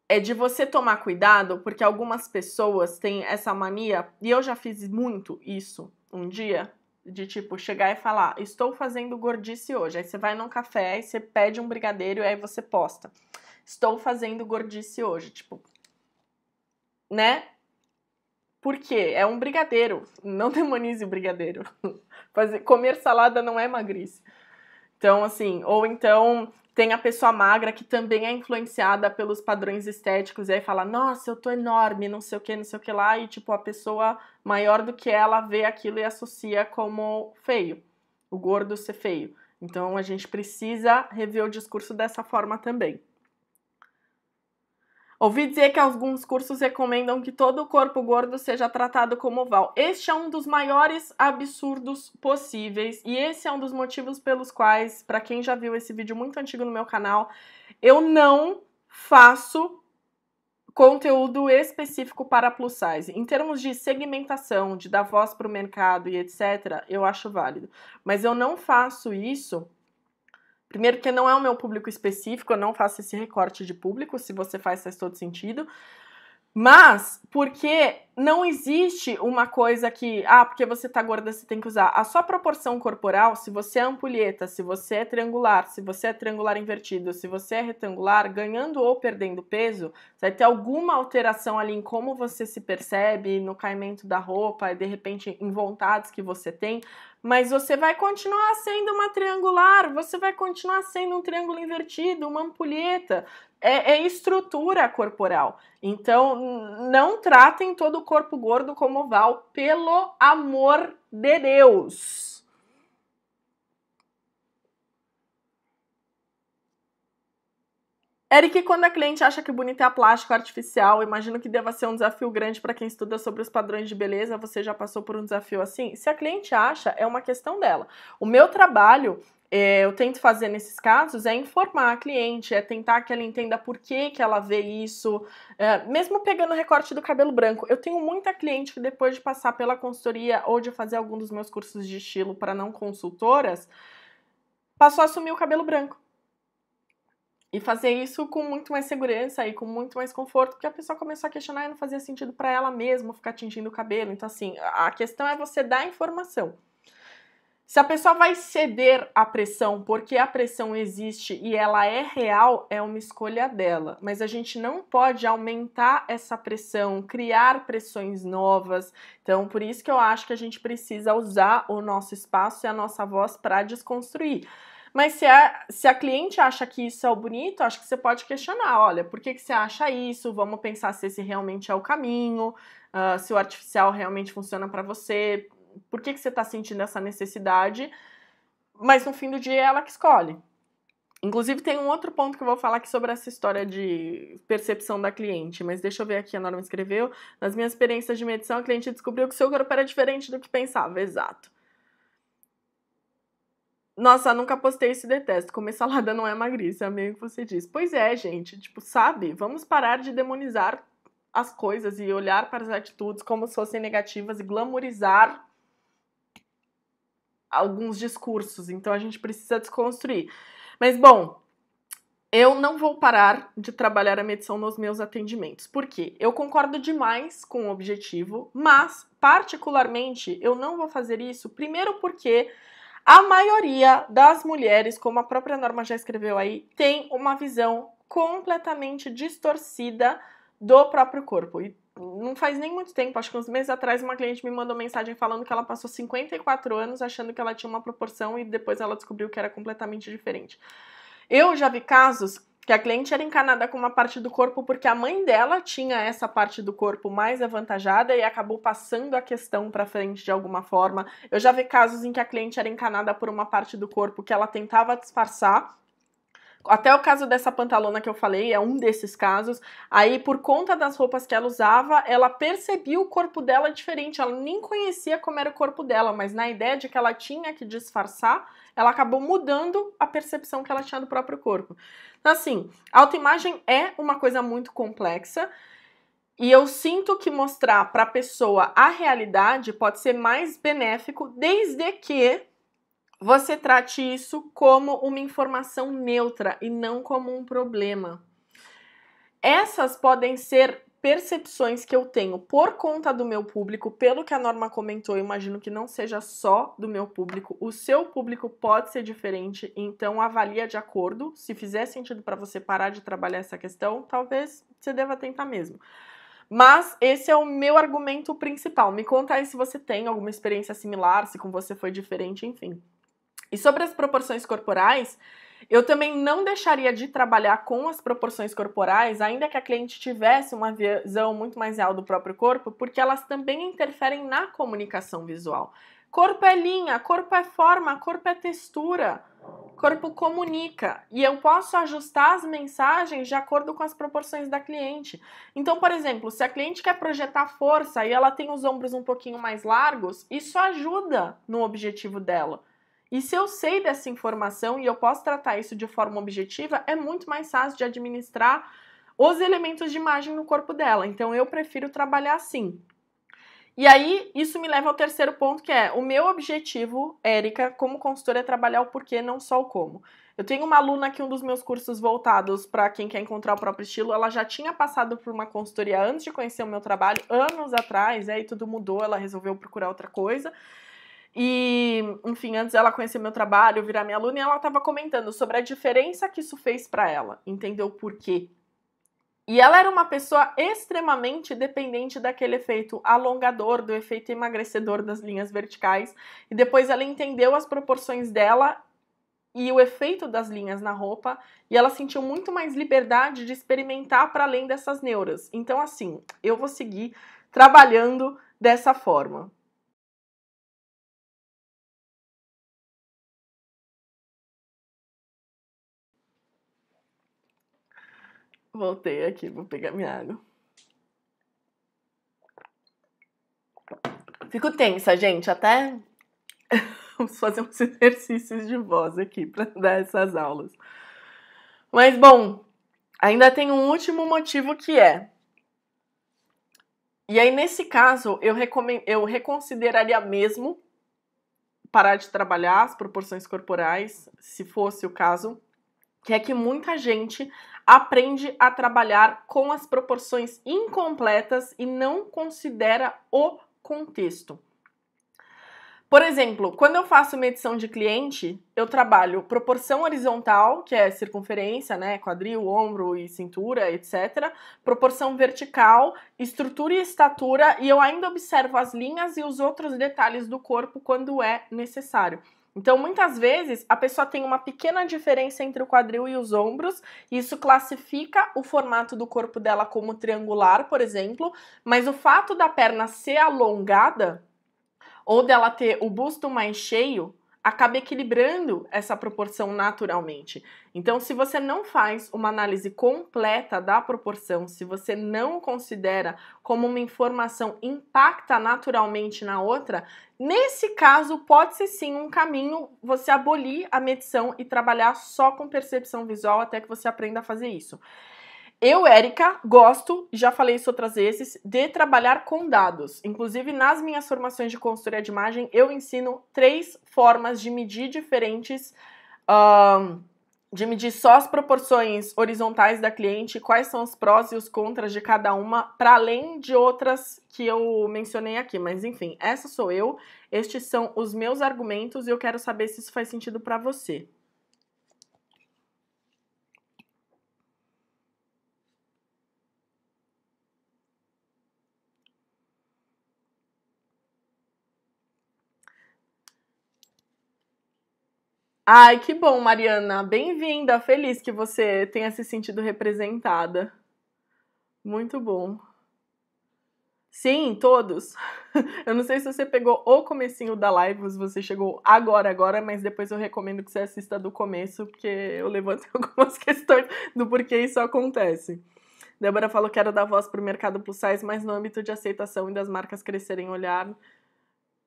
é de você tomar cuidado, porque algumas pessoas têm essa mania, e eu já fiz muito isso um dia de tipo chegar e falar: "Estou fazendo gordice hoje". Aí você vai num café e você pede um brigadeiro e aí você posta: "Estou fazendo gordice hoje", tipo, né? Porque é um brigadeiro, não demonize o brigadeiro. Fazer comer salada não é magrice. Então, assim, ou então tem a pessoa magra que também é influenciada pelos padrões estéticos e aí fala: "Nossa, eu tô enorme, não sei o que, não sei o que lá", e tipo a pessoa maior do que ela vê aquilo e associa como feio, o gordo ser feio. Então a gente precisa rever o discurso dessa forma também. Ouvi dizer que alguns cursos recomendam que todo o corpo gordo seja tratado como oval. Este é um dos maiores absurdos possíveis e esse é um dos motivos pelos quais, para quem já viu esse vídeo muito antigo no meu canal, eu não faço conteúdo específico para plus size. Em termos de segmentação, de dar voz para o mercado e etc, eu acho válido, mas eu não faço isso Primeiro, que não é o meu público específico, eu não faço esse recorte de público, se você faz, faz todo sentido. Mas porque não existe uma coisa que, ah, porque você tá gorda, você tem que usar. A sua proporção corporal, se você é ampulheta, se você é triangular, se você é triangular invertido, se você é retangular, ganhando ou perdendo peso, vai ter alguma alteração ali em como você se percebe, no caimento da roupa, e de repente em vontades que você tem, mas você vai continuar sendo uma triangular, você vai continuar sendo um triângulo invertido, uma ampulheta é, é, estrutura corporal. Então, não tratem todo o corpo gordo como oval, pelo amor de Deus. Eric, quando a cliente acha que bonita é a plástica artificial, imagino que deva ser um desafio grande para quem estuda sobre os padrões de beleza. Você já passou por um desafio assim? Se a cliente acha, é uma questão dela. O meu trabalho é, eu tento fazer nesses casos é informar a cliente, é tentar que ela entenda por que, que ela vê isso, é, mesmo pegando o recorte do cabelo branco. Eu tenho muita cliente que depois de passar pela consultoria ou de fazer algum dos meus cursos de estilo para não consultoras, passou a assumir o cabelo branco. E fazer isso com muito mais segurança e com muito mais conforto, porque a pessoa começou a questionar e não fazia sentido para ela mesma ficar tingindo o cabelo. Então, assim, a questão é você dar informação. Se a pessoa vai ceder à pressão porque a pressão existe e ela é real, é uma escolha dela. Mas a gente não pode aumentar essa pressão, criar pressões novas. Então, por isso que eu acho que a gente precisa usar o nosso espaço e a nossa voz para desconstruir. Mas se a, se a cliente acha que isso é o bonito, acho que você pode questionar: olha, por que, que você acha isso? Vamos pensar se esse realmente é o caminho, uh, se o artificial realmente funciona para você por que, que você está sentindo essa necessidade, mas no fim do dia é ela que escolhe. Inclusive, tem um outro ponto que eu vou falar aqui sobre essa história de percepção da cliente, mas deixa eu ver aqui, a Norma escreveu. Nas minhas experiências de medição, a cliente descobriu que seu corpo era diferente do que pensava, exato. Nossa, nunca postei esse detesto. Comer salada não é magrice, é meio que você diz. Pois é, gente, tipo, sabe? Vamos parar de demonizar as coisas e olhar para as atitudes como se fossem negativas e glamorizar alguns discursos, então a gente precisa desconstruir. Mas bom, eu não vou parar de trabalhar a medição nos meus atendimentos. porque Eu concordo demais com o objetivo, mas particularmente eu não vou fazer isso, primeiro porque a maioria das mulheres, como a própria Norma já escreveu aí, tem uma visão completamente distorcida do próprio corpo. E não faz nem muito tempo, acho que uns meses atrás, uma cliente me mandou mensagem falando que ela passou 54 anos achando que ela tinha uma proporção e depois ela descobriu que era completamente diferente. Eu já vi casos que a cliente era encanada com uma parte do corpo porque a mãe dela tinha essa parte do corpo mais avantajada e acabou passando a questão para frente de alguma forma. Eu já vi casos em que a cliente era encanada por uma parte do corpo que ela tentava disfarçar até o caso dessa pantalona que eu falei, é um desses casos. Aí, por conta das roupas que ela usava, ela percebia o corpo dela diferente. Ela nem conhecia como era o corpo dela, mas na ideia de que ela tinha que disfarçar, ela acabou mudando a percepção que ela tinha do próprio corpo. Então, assim, autoimagem é uma coisa muito complexa. E eu sinto que mostrar para a pessoa a realidade pode ser mais benéfico, desde que você trate isso como uma informação neutra e não como um problema. Essas podem ser percepções que eu tenho por conta do meu público, pelo que a Norma comentou, eu imagino que não seja só do meu público. O seu público pode ser diferente, então avalia de acordo. Se fizer sentido para você parar de trabalhar essa questão, talvez você deva tentar mesmo. Mas esse é o meu argumento principal. Me conta aí se você tem alguma experiência similar, se com você foi diferente, enfim. E sobre as proporções corporais, eu também não deixaria de trabalhar com as proporções corporais, ainda que a cliente tivesse uma visão muito mais real do próprio corpo, porque elas também interferem na comunicação visual. Corpo é linha, corpo é forma, corpo é textura. Corpo comunica e eu posso ajustar as mensagens de acordo com as proporções da cliente. Então, por exemplo, se a cliente quer projetar força e ela tem os ombros um pouquinho mais largos, isso ajuda no objetivo dela. E se eu sei dessa informação e eu posso tratar isso de forma objetiva, é muito mais fácil de administrar os elementos de imagem no corpo dela. Então eu prefiro trabalhar assim. E aí, isso me leva ao terceiro ponto, que é o meu objetivo, Érica, como consultora, é trabalhar o porquê, não só o como. Eu tenho uma aluna que um dos meus cursos voltados para quem quer encontrar o próprio estilo, ela já tinha passado por uma consultoria antes de conhecer o meu trabalho, anos atrás, aí né, tudo mudou, ela resolveu procurar outra coisa. E, enfim, antes ela conhecer meu trabalho, virar minha aluna, e ela estava comentando sobre a diferença que isso fez para ela, entendeu por quê? E ela era uma pessoa extremamente dependente daquele efeito alongador, do efeito emagrecedor das linhas verticais. E depois ela entendeu as proporções dela e o efeito das linhas na roupa, e ela sentiu muito mais liberdade de experimentar para além dessas neuras. Então, assim, eu vou seguir trabalhando dessa forma. Voltei aqui, vou pegar minha água. Fico tensa, gente, até vamos fazer uns exercícios de voz aqui para dar essas aulas. Mas bom, ainda tem um último motivo que é. E aí, nesse caso, eu, eu reconsideraria mesmo parar de trabalhar as proporções corporais, se fosse o caso, que é que muita gente aprende a trabalhar com as proporções incompletas e não considera o contexto. Por exemplo, quando eu faço medição de cliente, eu trabalho proporção horizontal, que é circunferência, né, quadril, ombro e cintura, etc. Proporção vertical, estrutura e estatura, e eu ainda observo as linhas e os outros detalhes do corpo quando é necessário. Então, muitas vezes, a pessoa tem uma pequena diferença entre o quadril e os ombros, e isso classifica o formato do corpo dela como triangular, por exemplo, mas o fato da perna ser alongada ou dela ter o busto mais cheio acaba equilibrando essa proporção naturalmente. Então, se você não faz uma análise completa da proporção, se você não considera como uma informação impacta naturalmente na outra, nesse caso pode ser sim um caminho você abolir a medição e trabalhar só com percepção visual até que você aprenda a fazer isso. Eu, Érica, gosto, já falei isso outras vezes, de trabalhar com dados. Inclusive, nas minhas formações de consultoria de imagem, eu ensino três formas de medir diferentes. Um, de medir só as proporções horizontais da cliente, quais são os prós e os contras de cada uma, para além de outras que eu mencionei aqui. Mas enfim, essa sou eu, estes são os meus argumentos e eu quero saber se isso faz sentido para você. Ai, que bom, Mariana. Bem-vinda. Feliz que você tenha se sentido representada. Muito bom. Sim, todos. Eu não sei se você pegou o comecinho da live, se você chegou agora, agora, mas depois eu recomendo que você assista do começo, porque eu levanto algumas questões do porquê isso acontece. Débora falou que era dar voz para o mercado plus size, mas no âmbito de aceitação e das marcas crescerem olhar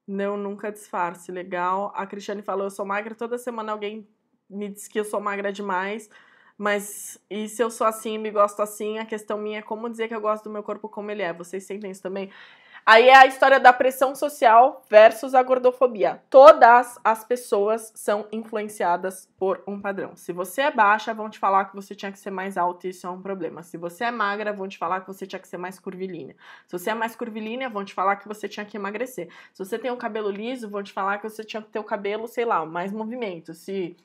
não, nunca disfarce. Legal. A Cristiane falou: eu sou magra, toda semana alguém me diz que eu sou magra demais. Mas e se eu sou assim me gosto assim? A questão minha é como dizer que eu gosto do meu corpo como ele é. Vocês sentem isso também? Aí é a história da pressão social versus a gordofobia. Todas as pessoas são influenciadas por um padrão. Se você é baixa, vão te falar que você tinha que ser mais alta e isso é um problema. Se você é magra, vão te falar que você tinha que ser mais curvilínea. Se você é mais curvilínea, vão te falar que você tinha que emagrecer. Se você tem o um cabelo liso, vão te falar que você tinha que ter o cabelo, sei lá, mais movimento. Se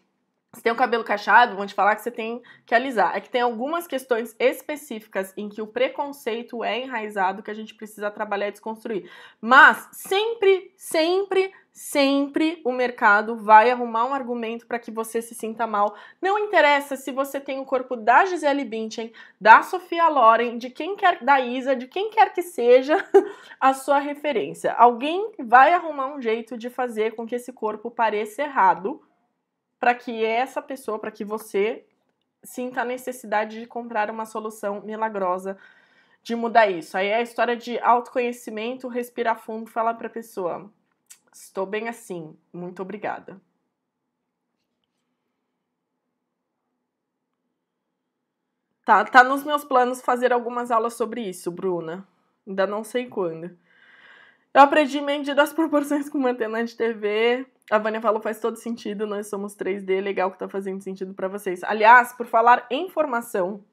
se tem o cabelo cacheado, vão te falar que você tem que alisar. É que tem algumas questões específicas em que o preconceito é enraizado que a gente precisa trabalhar e desconstruir. Mas sempre, sempre, sempre o mercado vai arrumar um argumento para que você se sinta mal. Não interessa se você tem o corpo da Gisele Bündchen, da Sofia Loren, de quem quer, da Isa, de quem quer que seja a sua referência. Alguém vai arrumar um jeito de fazer com que esse corpo pareça errado para que essa pessoa, para que você sinta a necessidade de comprar uma solução milagrosa de mudar isso. Aí é a história de autoconhecimento, respirar fundo, falar para a pessoa: "Estou bem assim, muito obrigada". Tá, tá nos meus planos fazer algumas aulas sobre isso, Bruna. Ainda não sei quando. Eu aprendi medir das proporções com uma antena de TV, a Vânia falou, faz todo sentido, nós somos 3D, legal que tá fazendo sentido para vocês. Aliás, por falar em formação,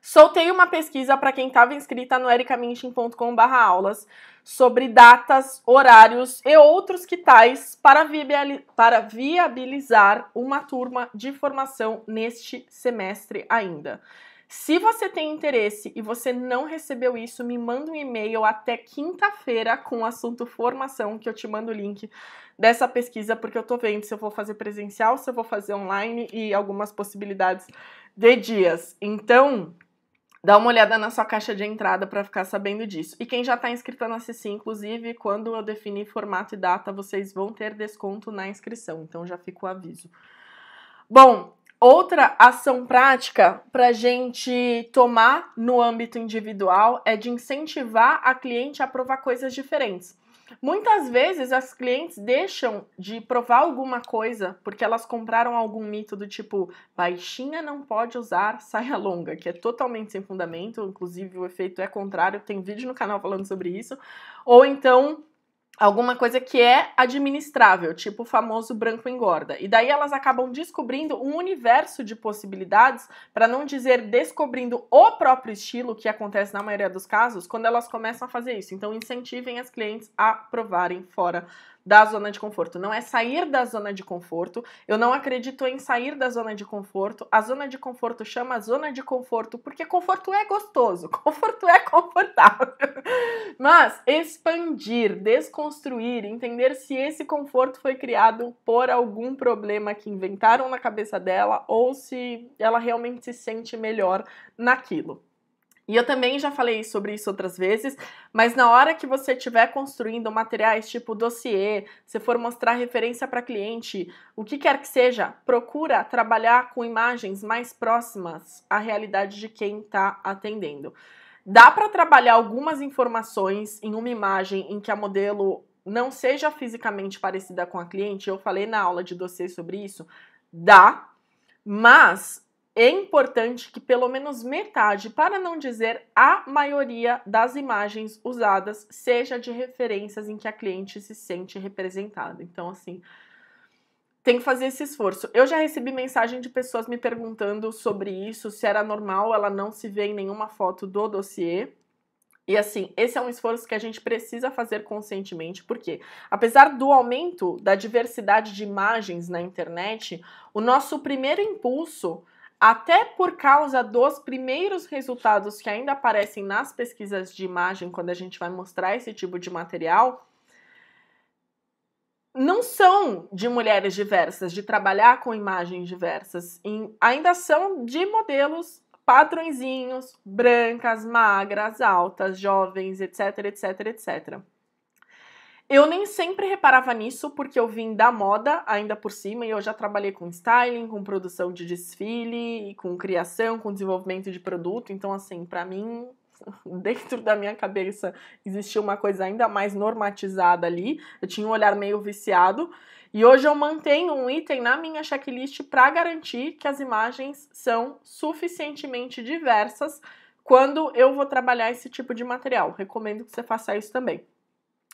soltei uma pesquisa para quem estava inscrita no ericaminchim.com.br aulas sobre datas, horários e outros que tais para viabilizar uma turma de formação neste semestre ainda. Se você tem interesse e você não recebeu isso, me manda um e-mail até quinta-feira com o assunto formação, que eu te mando o link dessa pesquisa, porque eu tô vendo se eu vou fazer presencial, se eu vou fazer online e algumas possibilidades de dias. Então, Dá uma olhada na sua caixa de entrada para ficar sabendo disso. E quem já está inscrito na CC, inclusive, quando eu definir formato e data, vocês vão ter desconto na inscrição. Então já fica o aviso. Bom, Outra ação prática para a gente tomar no âmbito individual é de incentivar a cliente a provar coisas diferentes. Muitas vezes as clientes deixam de provar alguma coisa porque elas compraram algum mito do tipo baixinha não pode usar saia longa, que é totalmente sem fundamento, inclusive o efeito é contrário, tem vídeo no canal falando sobre isso. Ou então alguma coisa que é administrável, tipo o famoso branco engorda. E daí elas acabam descobrindo um universo de possibilidades, para não dizer descobrindo o próprio estilo, que acontece na maioria dos casos, quando elas começam a fazer isso. Então incentivem as clientes a provarem fora da zona de conforto. Não é sair da zona de conforto. Eu não acredito em sair da zona de conforto. A zona de conforto chama zona de conforto porque conforto é gostoso, conforto é confortável. Mas expandir, desconstruir, entender se esse conforto foi criado por algum problema que inventaram na cabeça dela ou se ela realmente se sente melhor naquilo. E eu também já falei sobre isso outras vezes, mas na hora que você estiver construindo materiais tipo dossiê, se for mostrar referência para cliente, o que quer que seja, procura trabalhar com imagens mais próximas à realidade de quem está atendendo. Dá para trabalhar algumas informações em uma imagem em que a modelo não seja fisicamente parecida com a cliente, eu falei na aula de dossiê sobre isso, dá, mas é importante que pelo menos metade, para não dizer a maioria das imagens usadas, seja de referências em que a cliente se sente representada. Então, assim, tem que fazer esse esforço. Eu já recebi mensagem de pessoas me perguntando sobre isso, se era normal ela não se ver em nenhuma foto do dossiê. E assim, esse é um esforço que a gente precisa fazer conscientemente, porque apesar do aumento da diversidade de imagens na internet, o nosso primeiro impulso até por causa dos primeiros resultados que ainda aparecem nas pesquisas de imagem, quando a gente vai mostrar esse tipo de material, não são de mulheres diversas, de trabalhar com imagens diversas, ainda são de modelos padrõezinhos, brancas, magras, altas, jovens, etc, etc, etc. Eu nem sempre reparava nisso, porque eu vim da moda ainda por cima e eu já trabalhei com styling, com produção de desfile, com criação, com desenvolvimento de produto. Então, assim, para mim, dentro da minha cabeça existia uma coisa ainda mais normatizada ali. Eu tinha um olhar meio viciado. E hoje eu mantenho um item na minha checklist para garantir que as imagens são suficientemente diversas quando eu vou trabalhar esse tipo de material. Recomendo que você faça isso também.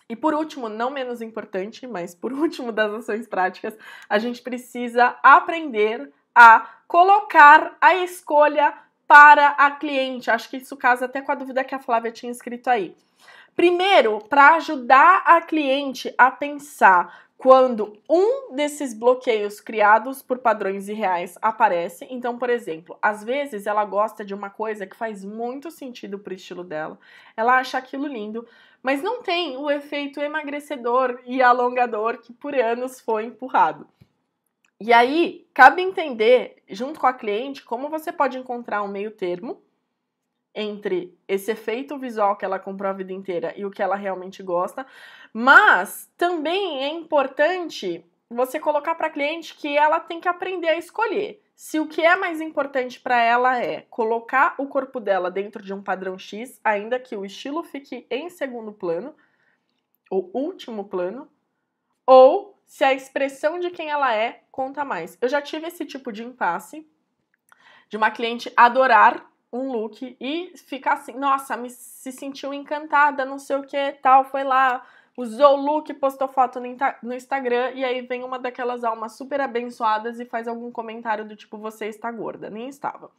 E por último, não menos importante, mas por último das ações práticas, a gente precisa aprender a colocar a escolha para a cliente. Acho que isso casa até com a dúvida que a Flávia tinha escrito aí. Primeiro, para ajudar a cliente a pensar quando um desses bloqueios criados por padrões irreais aparece. Então, por exemplo, às vezes ela gosta de uma coisa que faz muito sentido para o estilo dela, ela acha aquilo lindo, mas não tem o efeito emagrecedor e alongador que por anos foi empurrado. E aí, cabe entender, junto com a cliente, como você pode encontrar um meio termo entre esse efeito visual que ela comprou a vida inteira e o que ela realmente gosta, mas também é importante você colocar para a cliente que ela tem que aprender a escolher. Se o que é mais importante para ela é colocar o corpo dela dentro de um padrão X, ainda que o estilo fique em segundo plano, ou último plano, ou se a expressão de quem ela é conta mais. Eu já tive esse tipo de impasse de uma cliente adorar um look e ficar assim, nossa, me se sentiu encantada, não sei o que, tal, foi lá, Usou O look, postou foto no Instagram e aí vem uma daquelas almas super abençoadas e faz algum comentário do tipo você está gorda, nem estava.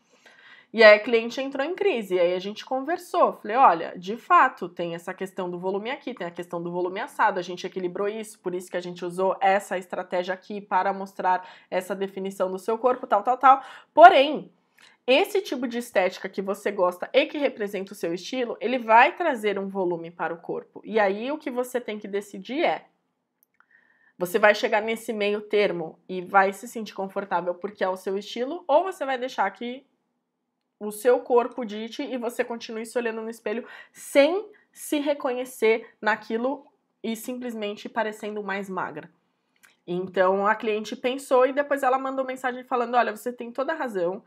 E aí a cliente entrou em crise, e aí a gente conversou. Falei, olha, de fato, tem essa questão do volume aqui, tem a questão do volume assado, a gente equilibrou isso, por isso que a gente usou essa estratégia aqui para mostrar essa definição do seu corpo, tal, tal, tal. Porém, esse tipo de estética que você gosta e que representa o seu estilo, ele vai trazer um volume para o corpo. E aí o que você tem que decidir é: você vai chegar nesse meio termo e vai se sentir confortável porque é o seu estilo, ou você vai deixar que o seu corpo dite e você continue se olhando no espelho sem se reconhecer naquilo e simplesmente parecendo mais magra. Então a cliente pensou e depois ela mandou mensagem falando: Olha, você tem toda a razão,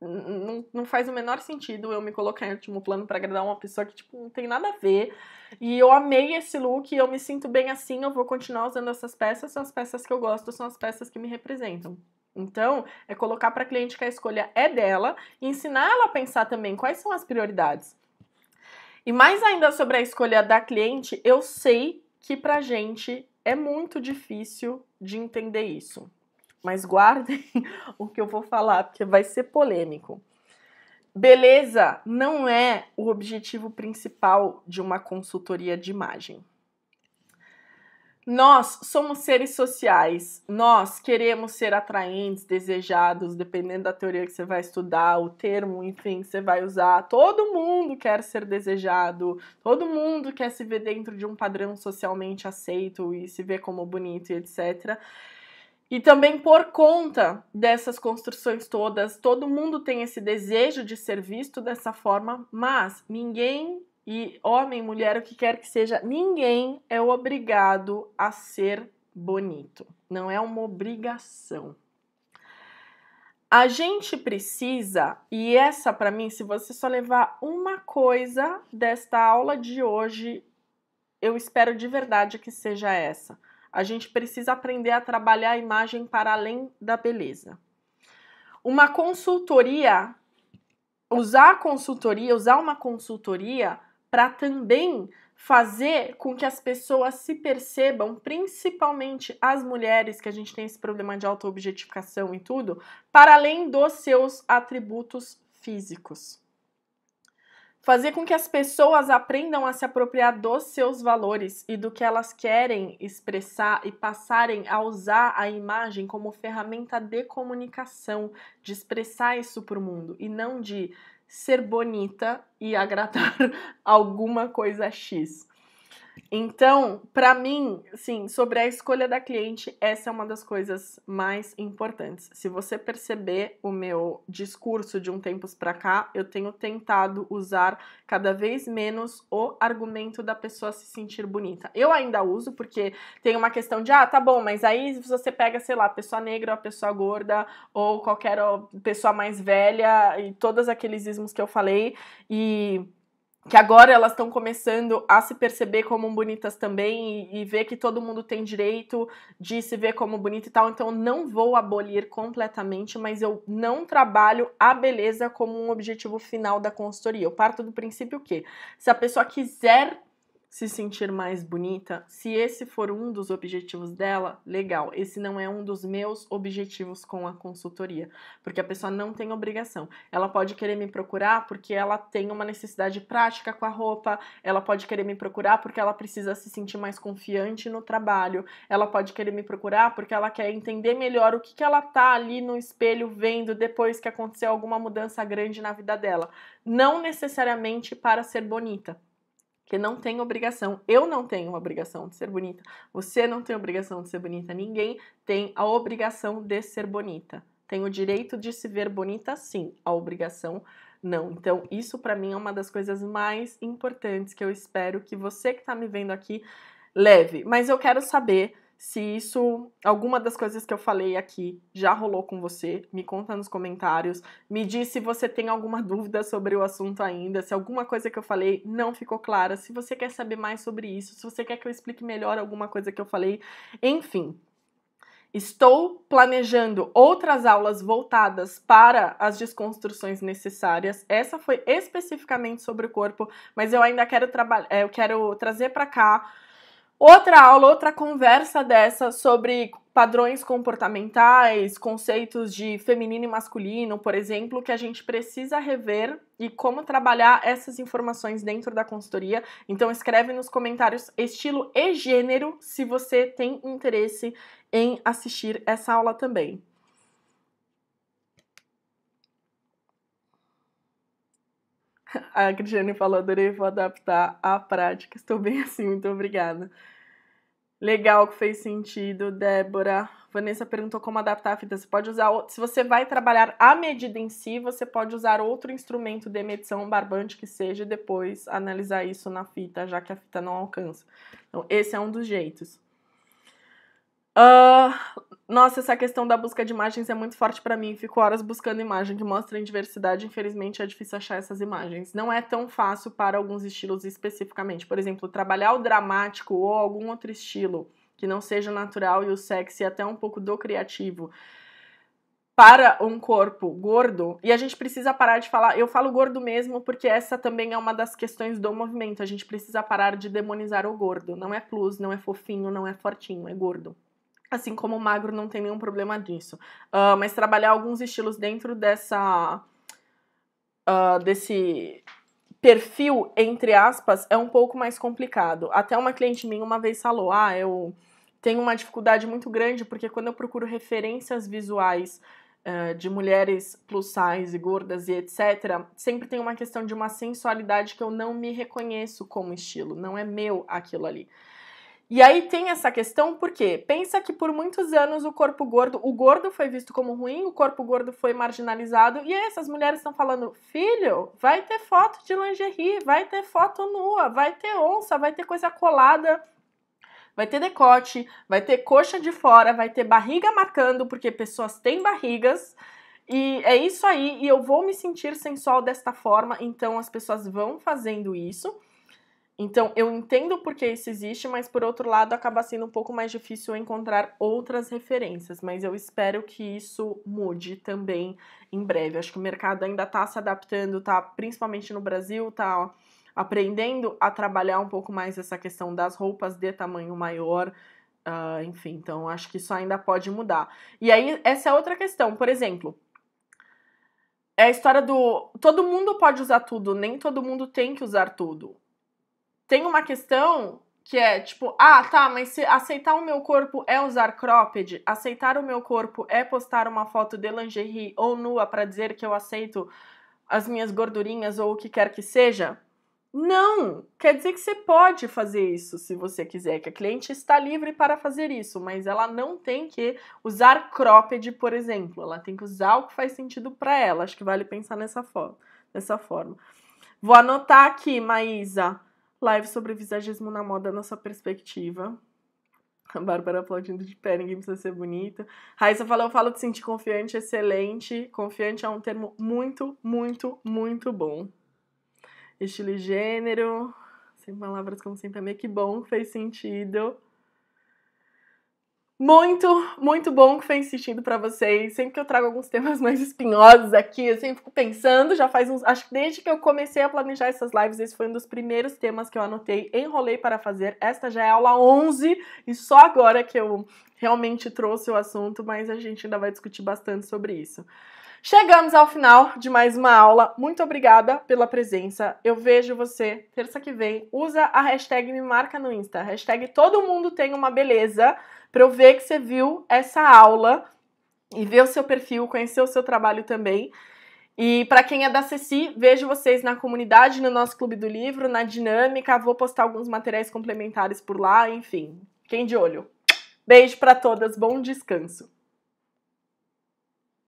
não, não faz o menor sentido eu me colocar em último plano para agradar uma pessoa que, tipo, não tem nada a ver. E eu amei esse look, eu me sinto bem assim, eu vou continuar usando essas peças, são as peças que eu gosto, são as peças que me representam. Então, é colocar para a cliente que a escolha é dela e ensinar ela a pensar também quais são as prioridades. E mais ainda sobre a escolha da cliente, eu sei que pra gente é muito difícil de entender isso mas guardem o que eu vou falar, porque vai ser polêmico. Beleza não é o objetivo principal de uma consultoria de imagem. Nós somos seres sociais, nós queremos ser atraentes, desejados, dependendo da teoria que você vai estudar, o termo, enfim, que você vai usar. Todo mundo quer ser desejado, todo mundo quer se ver dentro de um padrão socialmente aceito e se ver como bonito e etc. E também por conta dessas construções todas, todo mundo tem esse desejo de ser visto dessa forma, mas ninguém, e homem, mulher, o que quer que seja, ninguém é obrigado a ser bonito. Não é uma obrigação. A gente precisa, e essa para mim, se você só levar uma coisa desta aula de hoje, eu espero de verdade que seja essa. A gente precisa aprender a trabalhar a imagem para além da beleza. Uma consultoria, usar a consultoria, usar uma consultoria para também fazer com que as pessoas se percebam, principalmente as mulheres que a gente tem esse problema de autoobjetificação e tudo, para além dos seus atributos físicos fazer com que as pessoas aprendam a se apropriar dos seus valores e do que elas querem expressar e passarem a usar a imagem como ferramenta de comunicação, de expressar isso para o mundo e não de ser bonita e agradar alguma coisa X. Então, para mim, sim, sobre a escolha da cliente, essa é uma das coisas mais importantes. Se você perceber o meu discurso de um tempos para cá, eu tenho tentado usar cada vez menos o argumento da pessoa se sentir bonita. Eu ainda uso porque tem uma questão de, ah, tá bom, mas aí você pega, sei lá, a pessoa negra, a pessoa gorda ou qualquer pessoa mais velha e todos aqueles ismos que eu falei e que agora elas estão começando a se perceber como bonitas também e, e, ver que todo mundo tem direito de se ver como bonita e tal. Então, não vou abolir completamente, mas eu não trabalho a beleza como um objetivo final da consultoria. Eu parto do princípio que se a pessoa quiser se sentir mais bonita, se esse for um dos objetivos dela, legal. Esse não é um dos meus objetivos com a consultoria, porque a pessoa não tem obrigação. Ela pode querer me procurar porque ela tem uma necessidade prática com a roupa, ela pode querer me procurar porque ela precisa se sentir mais confiante no trabalho, ela pode querer me procurar porque ela quer entender melhor o que, que ela tá ali no espelho vendo depois que aconteceu alguma mudança grande na vida dela. Não necessariamente para ser bonita que não tem obrigação. Eu não tenho obrigação de ser bonita. Você não tem obrigação de ser bonita. Ninguém tem a obrigação de ser bonita. Tem o direito de se ver bonita, sim. A obrigação, não. Então, isso para mim é uma das coisas mais importantes que eu espero que você que está me vendo aqui leve. Mas eu quero saber se isso, alguma das coisas que eu falei aqui já rolou com você, me conta nos comentários. Me diz se você tem alguma dúvida sobre o assunto ainda, se alguma coisa que eu falei não ficou clara, se você quer saber mais sobre isso, se você quer que eu explique melhor alguma coisa que eu falei. Enfim, Estou planejando outras aulas voltadas para as desconstruções necessárias. Essa foi especificamente sobre o corpo, mas eu ainda quero trabalhar, eh, eu quero trazer para cá outra aula, outra conversa dessa sobre padrões comportamentais, conceitos de feminino e masculino, por exemplo, que a gente precisa rever e como trabalhar essas informações dentro da consultoria. Então escreve nos comentários estilo e gênero se você tem interesse em assistir essa aula também. A Cristiane falou, adorei, vou adaptar à prática. Estou bem assim, muito obrigada. Legal, que fez sentido, Débora. Vanessa perguntou como adaptar a fita. Você pode usar. Se você vai trabalhar a medida em si, você pode usar outro instrumento de medição, barbante que seja, e depois analisar isso na fita, já que a fita não alcança. Então, esse é um dos jeitos. Uh, nossa, essa questão da busca de imagens é muito forte para mim. Fico horas buscando imagem que mostrem diversidade. Infelizmente, é difícil achar essas imagens. Não é tão fácil para alguns estilos especificamente. Por exemplo, trabalhar o dramático ou algum outro estilo que não seja natural e o sexy é até um pouco do criativo para um corpo gordo, e a gente precisa parar de falar, eu falo gordo mesmo porque essa também é uma das questões do movimento, a gente precisa parar de demonizar o gordo, não é plus, não é fofinho, não é fortinho, é gordo assim como o magro não tem nenhum problema disso. Uh, mas trabalhar alguns estilos dentro dessa. Uh, desse perfil, entre aspas, é um pouco mais complicado. Até uma cliente minha uma vez falou: ah, eu tenho uma dificuldade muito grande porque quando eu procuro referências visuais uh, de mulheres plus size, gordas e etc., sempre tem uma questão de uma sensualidade que eu não me reconheço como estilo, não é meu aquilo ali. E aí tem essa questão porque pensa que por muitos anos o corpo gordo, o gordo foi visto como ruim, o corpo gordo foi marginalizado e aí essas mulheres estão falando: "Filho, vai ter foto de lingerie, vai ter foto nua, vai ter onça, vai ter coisa colada, vai ter decote, vai ter coxa de fora, vai ter barriga marcando porque pessoas têm barrigas". E é isso aí, e eu vou me sentir sensual desta forma, então as pessoas vão fazendo isso. Então, eu entendo porque isso existe, mas por outro lado, acaba sendo um pouco mais difícil encontrar outras referências. Mas eu espero que isso mude também em breve. Acho que o mercado ainda está se adaptando, tá? Principalmente no Brasil, está aprendendo a trabalhar um pouco mais essa questão das roupas de tamanho maior. Uh, enfim, então acho que isso ainda pode mudar. E aí, essa é outra questão. Por exemplo, é a história do todo mundo pode usar tudo, nem todo mundo tem que usar tudo tem uma questão que é tipo, ah, tá, mas se aceitar o meu corpo é usar cropped, aceitar o meu corpo é postar uma foto de lingerie ou nua para dizer que eu aceito as minhas gordurinhas ou o que quer que seja. Não! Quer dizer que você pode fazer isso se você quiser, que a cliente está livre para fazer isso, mas ela não tem que usar cropped, por exemplo. Ela tem que usar o que faz sentido para ela. Acho que vale pensar nessa, fo nessa forma. Vou anotar aqui, Maísa live sobre visagismo na moda, nossa perspectiva. A Bárbara aplaudindo de pé, ninguém precisa ser bonita. Raíssa falou, eu falo de sentir confiante, excelente. Confiante é um termo muito, muito, muito bom. Estilo e gênero, sem palavras, como sempre, é Me que bom, fez sentido. Muito, muito bom que foi insistindo para vocês. Sempre que eu trago alguns temas mais espinhosos aqui, eu sempre fico pensando, já faz uns, acho que desde que eu comecei a planejar essas lives, esse foi um dos primeiros temas que eu anotei, enrolei para fazer. Esta já é aula 11 e só agora que eu realmente trouxe o assunto, mas a gente ainda vai discutir bastante sobre isso. Chegamos ao final de mais uma aula. Muito obrigada pela presença. Eu vejo você terça que vem. Usa a hashtag me marca no Insta. Hashtag todo mundo tem uma beleza para eu ver que você viu essa aula e ver o seu perfil, conhecer o seu trabalho também. E para quem é da Ceci, vejo vocês na comunidade, no nosso Clube do Livro, na Dinâmica. Vou postar alguns materiais complementares por lá, enfim. Quem de olho. Beijo para todas, bom descanso.